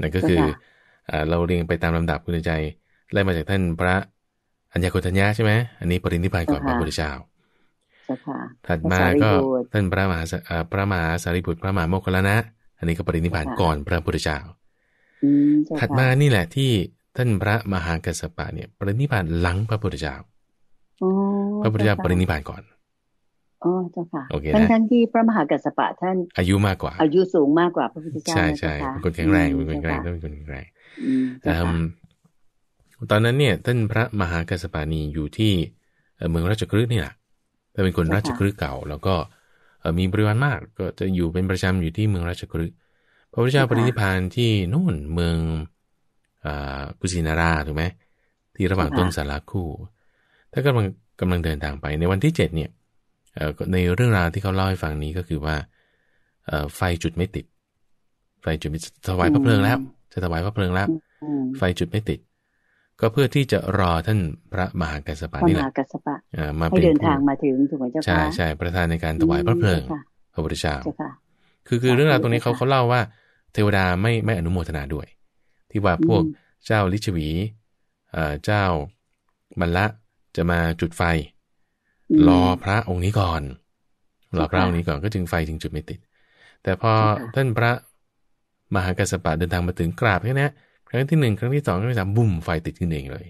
นั่นก็คือเราเรียงไปตามลำดับคุณใจไล่มาจากท่านพระอัญญาโกัญญาใช่ไหมอันนี้ปรินิพพานก่อนพระพุทธเจ้าถัดมาก็ท่านพระมหาพระมหาสารีบุตรพระมหาโมคคัลนะอันนี้ก็ปรินิพพานก่อนพระพุทธเจ้าถัดมานี่แหละที่ท่านพระมหากัสสปะเนี่ยปรินิพพานหลังพระพุทธเจ้าพระพุทธเจ้าปรินิพานก่อน อ๋อ จ้าค่ะนทั้งที่พระมหากัสสปะท่านอายุมากกว่า อายุสูงมากกว่าพระพุทธเจ้าใช่ใช่เป็นคนแข็งแรงเป็นคนแข็งแรงต้องเป็นคนแข็งแรงตอนนั้นเนี่ยท่านพระมหากัสสปานีอยู่ที่เมืองราชคฤห์นี่แหละท่าเป็นคนราชคฤห์เก่า แล้วก็มีบริวารมาก ก็จะอยู่เป็นประจำอยู่ที่เมืองราชคฤห์พระพุทธเจ้าปรินิพานที่นู่นเมืองกุสินาราถูกไหมที่ระหว่างต้นสาราคู่ถ้ากำลังกำลังเดินทางไปในวันที่7เนี่ยในเรื่องราวที่เขาเล่าให้ฟังนี้ก็คือว่าไฟจุดไม่ติด ไฟจุดไม่ถวายพระเพลิงแล้วจะถวายพระเพลิงแล้วไฟจุดไม่ติด ก็เพื่อที่จะรอท่านพระมหากัสปะนี่แหละมหากัสปะมาเป็นเดินทางมาถึงถูกไหมเจ้าค่ะใช่ใช่ประธานในการถวายพระเพลิง พระบุทธาคือคือเรื่องราวตรงนี้เขาเขาเล่าว่าเทวดาไม่ไม่อนุโมทนาด้วย ที่ว่าพวกเจ้าลิชวีเจ้าบรรละจะมาจุดไฟ รอพระองค์นี้ก่อนรอพระองค์นี้ก่อนก็จึงไฟจึงจุดไม่ติดแต่พอท่านพระมหากัิปะเดินทางมาถึงกราบแค่นี้ครั้งที่หนึ่งครั้งที่สองครั้งที่สามบุ่มไฟติดขึ้นเองเลย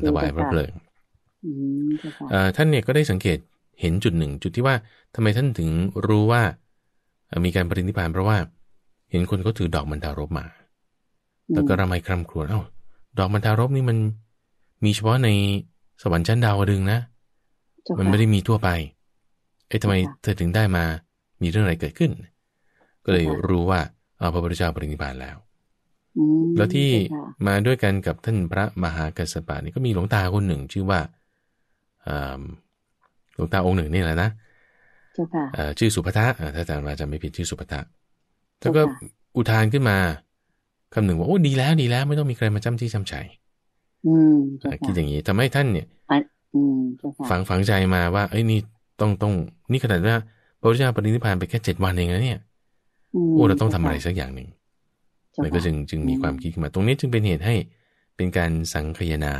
นตวายพระเพลิงท่านเนี่ยก็ได้สังเกตเห็นจุดหนึ่ง จุดที่ว่าทำไมท่านถึงรู้ว่ามีการปรินิพานเพราะว่า เห็นคนเขาถือดอกมันดารบมา แล้วก็ระไมคร่ำครวญเอ้าดอกมันดารบนี่มันมีเฉพาะในสวรรค์ชั้นดาวดึงนะ มันไม่ได้มีทั่วไปไอ้ทำไมเธอถึงได้มามีเรื่องอะไรเกิดขึ้น ก็เลยรู้ว่าเอาพระพุทธเจ้าปรินิพานแล้วแล้วที่มาด้วยกันกับท่านพระมหากัสสปะนี่ก็มีหลวงตาคนหนึ่งชื่อว่าหลวงตาองค์หนึ่งนี่แหละนะชื่อสุภทะถ้าอาจารย์มาจำไม่ผิดชื่อสุภทะแล้วก็อุทานขึ้นมาคำหนึ่งว่าโอ้ดีแล้วดีแล้ว ไม่ต้องมีใครมาจำที่จำใจคิดอย่างนี้ทำให้ท่านเนี่ย ฝังฝังใจมาว่า เอ้ยนี่ต้องต้องนี่ขนาดว่าพระพุทธเจ้าปฏินิพพานไปแค่เจ็ดวันเองนะเนี่ย โอ้เราต้องทำอะไรสักอย่างหนึ่งมันก็จึง จึงมีความคิดขึ้นมา ตรงนี้จึงเป็นเหตุให้เป็นการสังคยนา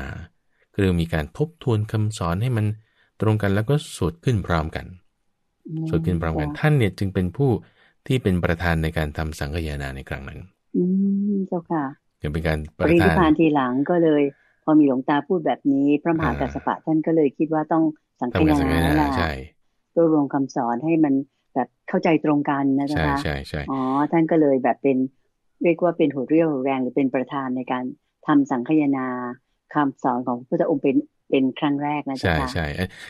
คือมีการทบทวนคำสอนให้มันตรงกันแล้วก็สวดขึ้นพร้อมกันสวดขึ้นพร้อมกันท่านเนี่ย จึงเป็นผู้ที่เป็นประธานในการทำสังคยนาในครั้งนั้น อืมเจ้าค่ะเป็นการปรินิพพานทีหลังก็เลยพอมีหลวงตาพูดแบบนี้พระมหากัสสปะท่านก็เลยคิดว่าต้องสังขยานแล้วล่ะรวบรวมคำสอนให้มันแบบเข้าใจตรงกันนะคะใช่ใช่อ๋อท่านก็เลยแบบเป็นเรียกว่าเป็นหัวเรี่ยวแรงหรือเป็นประธานในการทำสังคยนา คำสอนของพระพุทธองค์เป็นเป็นครั้งแรกนะจ๊ะใช่ใช่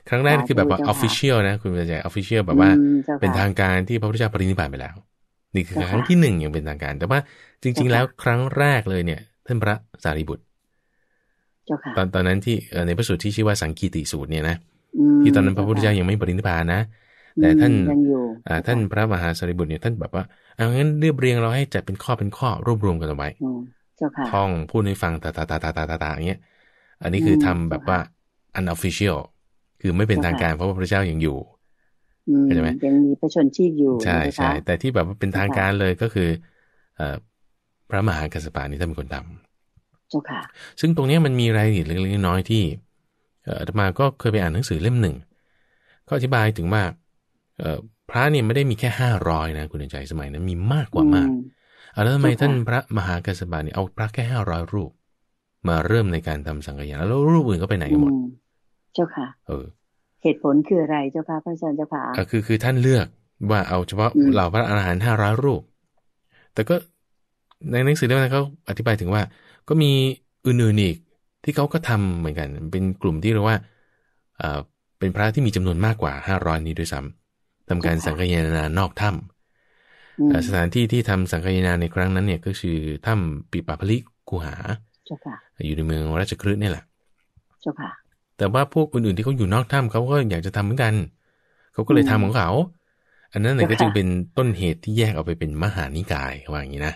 ครั้งแรกคือแบบว่าออฟฟิเชียลนะคุณพระจ้ยออฟฟิเชียลแบบว่า เป็นทางการที่พระพุทธเจ้าปรินิพพานไปแล้ว นี่คือครั้งที่หนึ่งยังเป็นทางการแต่ว่าจริง ๆ แล้วครั้งแรกเลยเนี่ยท่านพระสารีบุตรตอนตอนนั้นที่ในพระสูตรที่ชื่อว่าสังคีติสูตรเนี่ยนะที่ตอนนั้นพระพุทธเจ้ายังไม่ปรินิพพานนะแต่ท่านท่านพระมหาสริบุตรเนี่ย ท่านแบบว่าเอางั้นเรียบเรียงเราให้จัด เป็นข้อเป็นข้อรวบรวมกันเอาไว้ท่องพูดให้ฟังตาตาตาตาตาตาอย่างเงี้ยอันนี้คือทำแบบว่า unofficial คือไม่เป็นทางการเพราะว่าพระเจ้ายังอยู่เข้าใจไหมยังมีประชนชีพอยู่ใช่ใช่แต่ที่แบบว่าเป็นทางการเลยก็คือเอพระมหากัสสปานี่ท่านเป็นคนทำจ้าค่ะ ซึ่งตรงนี้มันมีรายละเอียดเล็กๆน้อยๆที่อาตมา ก็เคยไปอ่านหนังสือเล่มหนึ่งก็อธิบายถึงว่าพระเนี่ยไม่ได้มีแค่ห้าร้อยนะคุณใจสมัยนั้นมีมากกว่ามาก แล้วทำไมท่านพระมหากัสบาเนี่ยเอาพระแค่ห้าร้อยรูป มาเริ่มในการทำสังฆทานแล้วรูปอื่นก็ไปไหนกันหมด เจ้าค่ะเออเหตุผลคืออะไรเจ้าค่ะพระอาจารย์เจ้าค่ะคือคือท่านเลือกว่าเอาเฉพาะเหล่าพระอรหันต์ห้าร้อยรูป แต่ก็ในหนังสือเล่มนั้นเขาอธิบายถึงว่าก็มีอื่นๆอีกที่เขาก็ทำเหมือนกัน เป็นกลุ่มที่เรียกว่าเป็นพระที่มีจำนวนมากกว่า 500 นี้ด้วยซ้ำ ทำการสังคายนานอกถ้ำสถานที่ที่ทำสังคายนาในครั้งนั้นเนี่ยก็คือถ้ำปิปาพลิกูหาอยู่ในเมืองราชคฤห์นี่แหละแต่ว่าพวกอื่นๆที่เขาอยู่นอกถ้ำเขาก็อยากจะทำเหมือนกันเขาก็เลยทำของเขาอันนั้นเนี่ยก็จึงเป็นต้นเหตุที่แยกออกไปเป็นมหานิกายว่าอย่างนี้นะ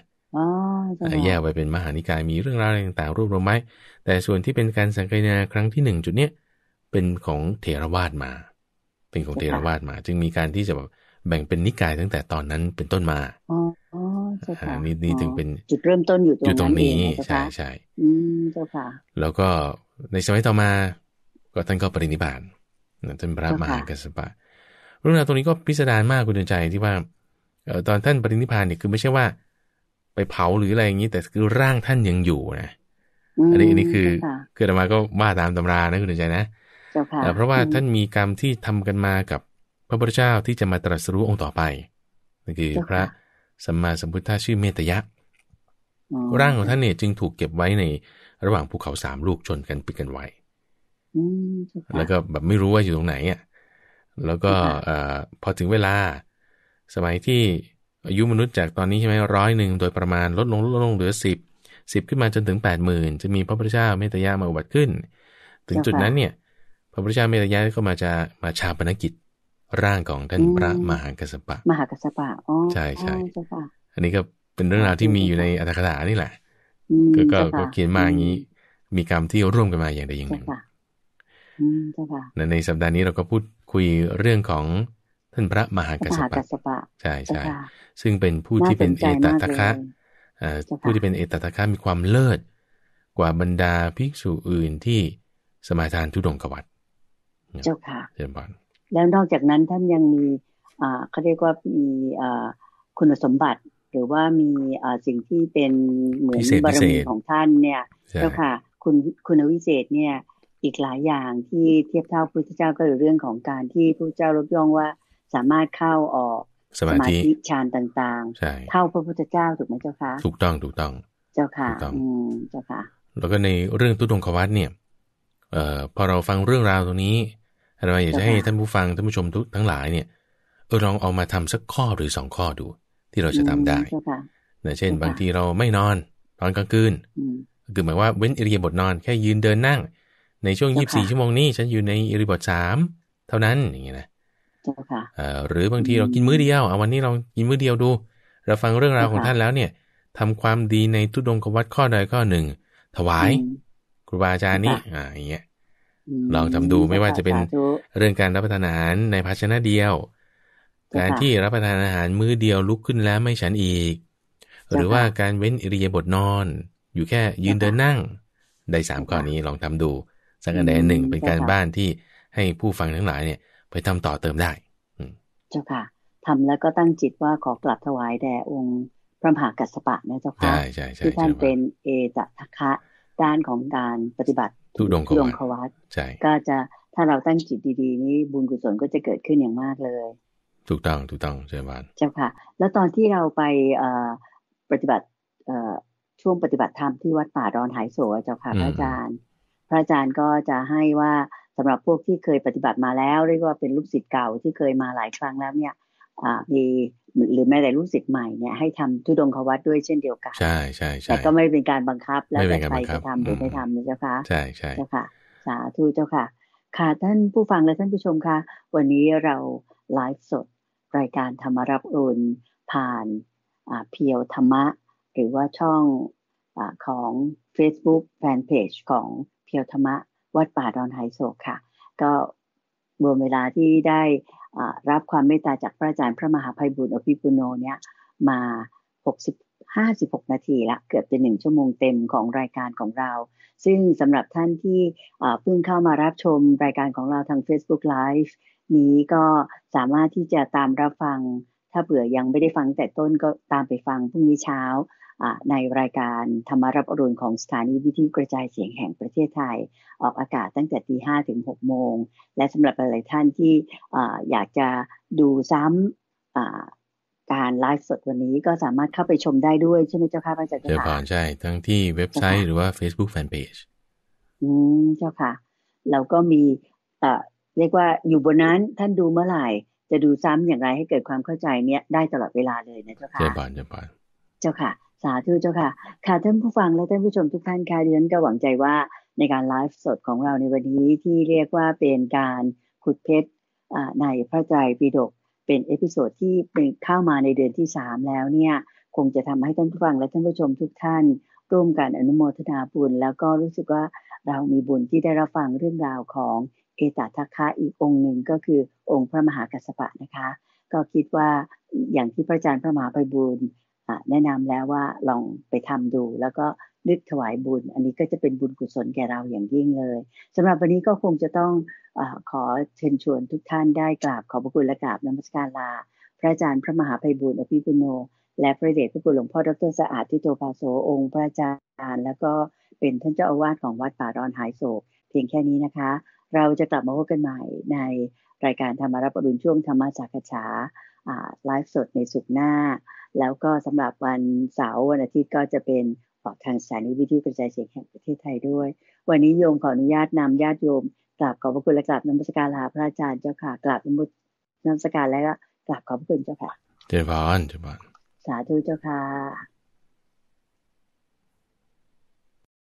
แยกไปเป็นมหานิกายมีเรื่องราวอะไรต่างๆรวบรวมไว้แต่ส่วนที่เป็นการสังเกตนาครั้งที่หนึ่งจุดเนี้ยเป็นของเทรวาดมา เป็นของเทรวาดมา จึงมีการที่จะแบบแบ่งเป็นนิกายตั้งแต่ตอนนั้นเป็นต้นมาอ๋อใช่ค่ะนี่นี่ถึงเป็นจุดเริ่มต้นอยู่ตรงนี้ใช่ใช่อืมค่ะแล้วก็ในสมัยต่อมาก็ท่านก็ปรินิพานท่านพระมหากัสปะเรื่องราวตรงนี้ก็พิสดารมากคุณดใจที่ว่าตอนท่านปรินิพานเนี่ยคือไม่ใช่ว่าไปเผาหรืออะไรอย่างนี้ แต่คือร่างท่านยังอยู่นะอันนี้อันนี้คือเกิดมาก็ว่าตามตำรานะคุณใจนะแต่เพราะว่าท่านมีกรรมที่ทำกันมากับ พระพุทธเจ้าที่จะมาตรัสรู้องค์ต่อไปนั่นคือ พระสัมมาสัมพุทธาชื่อเมตยะร่างของท่านเนี่ยจึงถูกเก็บไว้ในระหว่างภูเขาสามลูกชนกันปิดกันไว้แล้วก็แบบไม่รู้ว่าอยู่ตรงไหนอ่ะแล้วก็พอถึงเวลา สมัยที่อายุมนุษย์จากตอนนี้ใช่ไหมร้อยหนึ่งโดยประมาณลดลงลดลงเหลือสิบสิบขึ้นมาจนถึงแปดหมื่นจะมีพระพุทธเจ้าเมตยามาอุบัติขึ้น ถึงจุดนั้นเนี่ยพระพุทธเจ้าเมตยาก็มาจะมาชาปนกิจร่างของท่านพระมหากัสปะ มหากัสปะใช่ใช่อันนี้ก็เป็นเรื่องราวที่มีอยู่ในอัตถกถานี่แหละก็ก็เขียนมาอย่างนี้ มีกรรมที่ร่วมกันมาอย่างใดอย่างหนึ่งในสัปดาห์นี้เราก็พูดคุยเรื่องของทนพระมหากัสสปะใช่ใช่ซึ่งเป็นผู้ที่เป็นเอตตะคะผู้ที่เป็นเอตตะคะมีความเลิศกว่าบรรดาภิกษุอื่นที่สมาทานทุดงกวัตเจ้าค่ะจพรแล้วนอกจากนั้นท่านยังมีเขาเรียกว่ามีคุณสมบัติหรือว่ามีสิ่งที่เป็นเหมือนบารมีของท่านเนี่ยเจ้าค่ะคุณคุณวิเศษเนี่ยอีกหลายอย่างที่เทียบเท่าพระพุทธเจ้าก็คือเรื่องของการที่พระเจ้ารบย่องว่าสามารถเข้าออก สมาธิฌานต่างๆเท่าพระพุทธเจ้าถูกไหมเจ้าคะถูกต้องถูกต้องเจ้าค่ะอืมเจ้าค่ะแล้วก็ในเรื่องตุดงควัตเนี่ยเอ่อพอเราฟังเรื่องราวตรงนี้ไรอยากจะให้ท่านผู้ฟังท่านผู้ชมทุกทั้งหลายเนี่ยเออลองเอามาทำสักข้อหรือสองข้อดู ที่เราจะทำได้เนยเช่นบางทีเราไม่นอนตอนกลางคืนคือหมายว่าเว้นอิริยาบถนอน แค่ยืนเดินนั่ง ในช่วง 24 ชั่วโมงนี้ฉันอยู่ในอิริยาบถสามเท่านั้นอย่างเงี้ยนะหรือบางที เรากินมื้อเดียวเอาวันนี้เรากินมื้อเดียวดู เราฟังเรื่องราวของท่านแล้วเนี่ย ทำความดีในทุดงกวัดข้อใดข้อหนึ่ง ถวายครูบาอาจารย์นี่อ่าอย่างเงี้ยลองทำดูไม่ว่าจะเป็นเรื่องการรับประทานอาหารในภาชนะเดียว การที่รับประทานอาหารมื้อเดียวลุกขึ้นแล้วไม่ฉันอีกหรือว่าการเว้นอิริยาบถนอน อยู่แค่ยืนเดินนั่งได้สามข้อนี้ลองทำดูสักอันใดหนึ่งเป็นการบ้านที่ให้ผู้ฟังทั้งหลายเนี่ยไปทำต่อเติมได้เจ้าค่ะ ทำแล้วก็ตั้งจิตว่าขอกลับถวายแด่องค์พระมหากัสปะนะเจ้าค่ะที่ท่านเป็นเอตทัคคะด้านของการปฏิบัติทุดงควัตก็จะถ้าเราตั้งจิตดีๆ นี้ บุญกุศลก็จะเกิดขึ้นอย่างมากเลย ถูกต้องถูกต้องเจ้าบานเจ้าค่ะ แล้วตอนที่เราไปปฏิบัติช่วงปฏิบัติธรรมที่วัดป่าดอนหายโศกเจ้าค่ะ พระอาจารย์ พระอาจารย์ก็จะให้ว่าสำหรับพวกที่เคยปฏิบัติมาแล้วเรียกว่าเป็นลูกศิษย์เก่าที่เคยมาหลายครั้งแล้วเนี่ยมีหรือแม้แต่ลูกศิษย์ใหม่เนี่ยให้ทำทุดงควัตด้วยเช่นเดียวกันใช่ใช่ใช่แต่ก็ไม่เป็นการบังคับ แล้วแต่ใครจะทำหรือไม่ทำนะเจ้าค่ะใช่ใช่เจ้าค่ะสาธุเจ้าค่ะ ค่ะ ท่านผู้ฟังและท่านผู้ชมค่ะวันนี้เราไลฟ์สดรายการธรรมรับอุนผ่านเพียวธรรมะ หรือว่าช่องอของ Facebook แฟนเพจของเพียวธรรมะวัดป่าดอนไฮโศกค่ะก็รวมเวลาที่ได้รับความเมตตาจากพระอาจารย์พระมหาภัยบุญอภิปุโนเนี่ยมา60 56 นาทีละ เกือบจะหนึ่งชั่วโมงเต็มของรายการของเรา ซึ่งสำหรับท่านที่เพิ่งเข้ามารับชมรายการของเราทาง Facebook Live นี้ก็สามารถที่จะตามรับฟังถ้าเบื่อยังไม่ได้ฟังแต่ต้นก็ตามไปฟังพรุ่งนี้เช้าในรายการธรรมารับอรุณของสถานีวิทยุกระจายเสียงแห่งประเทศไทย ออกอากาศตั้งแต่ตีห้าถึงหกโมง และสำหรับหลายท่านที่อยากจะดูซ้ำการไลฟ์สดวันนี้ก็สามารถเข้าไปชมได้ด้วยใช่ไหมเจ้าค่ะพระอาจารย์เจ้าค่ะใช่ทั้งที่เว็บไซต์หรือว่า Facebook Fanpage อืมเจ้าค่ะ เราก็มีเรียกว่าอยู่บนนั้นท่านดูเมื่อไหร่จะดูซ้ำอย่างไรให้เกิดความเข้าใจเนี้ย ได้ตลอดเวลาเลยนะเจ้าค่ะ เจ้าบานเจ้าบานเจ้าค่ะ สาธุเจ้าค่ะ ค่ะ ท่านผู้ฟังและท่านผู้ชมทุกท่านค่ะดิฉันก็หวังใจว่าในการไลฟ์สดของเราในวันนี้ที่เรียกว่าเป็นการขุดเพชรในพระไตรปิฎกเป็นเอพิโซดที่เป็นเข้ามาในเดือนที่ 3 แล้วเนี่ย คงจะทำให้ท่านผู้ฟัง และท่านผู้ชมทุกท่าน ร่วมกันอนุโมทนาบุญแล้วก็รู้สึกว่าเรามีบุญที่ได้รับฟังเรื่องราวของเอตทัคคะอีกองค์หนึ่งก็คือองค์พระมหากัสปะนะคะ ก็คิดว่าอย่างที่พระอาจารย์พระมหาไปบุญแนะนำแล้วว่าลองไปทำดู แล้วก็นึกถวายบุญ อันนี้ก็จะเป็นบุญกุศลแก่เราอย่างยิ่งเลย สำหรับวันนี้ก็คงจะต้องอขอเชิญชวนทุกท่านได้กราบขอบพระคุณและกราบนมัสการลา พระอาจารย์พระมหาไพบุญอภิปุโน และพระเดชพระคุณหลวงพ่อดรสะอาดที่โตภาโสองค์พระอาจารย์แล้วก็เป็นท่านเจ้าอาวาสของวัดป่าดอนหายโศก เพียงแค่นี้นะคะเราจะกลับมาพบกันใหม่ในรายการธรรมารับอรุณช่วงธรรมสักฉาไลฟ์สดในสุขหน้า แล้วก็สำหรับวันเสาร์วันอาทิตย์ก็จะเป็นออกทางสถานีวิทยุกระจายเสียงแห่งประเทศไทยด้วย วันนี้โยมขออนุญาตนำญาติโยมกราบขอบพระคุณและกราบนมัสการลา พระอาจารย์เจ้าค่ะกราบนมนัสการและก็กราบขอบพระคุณเจ้าค่ะเจ้าพานเจ้าพานสาธุเจ้าค่ะ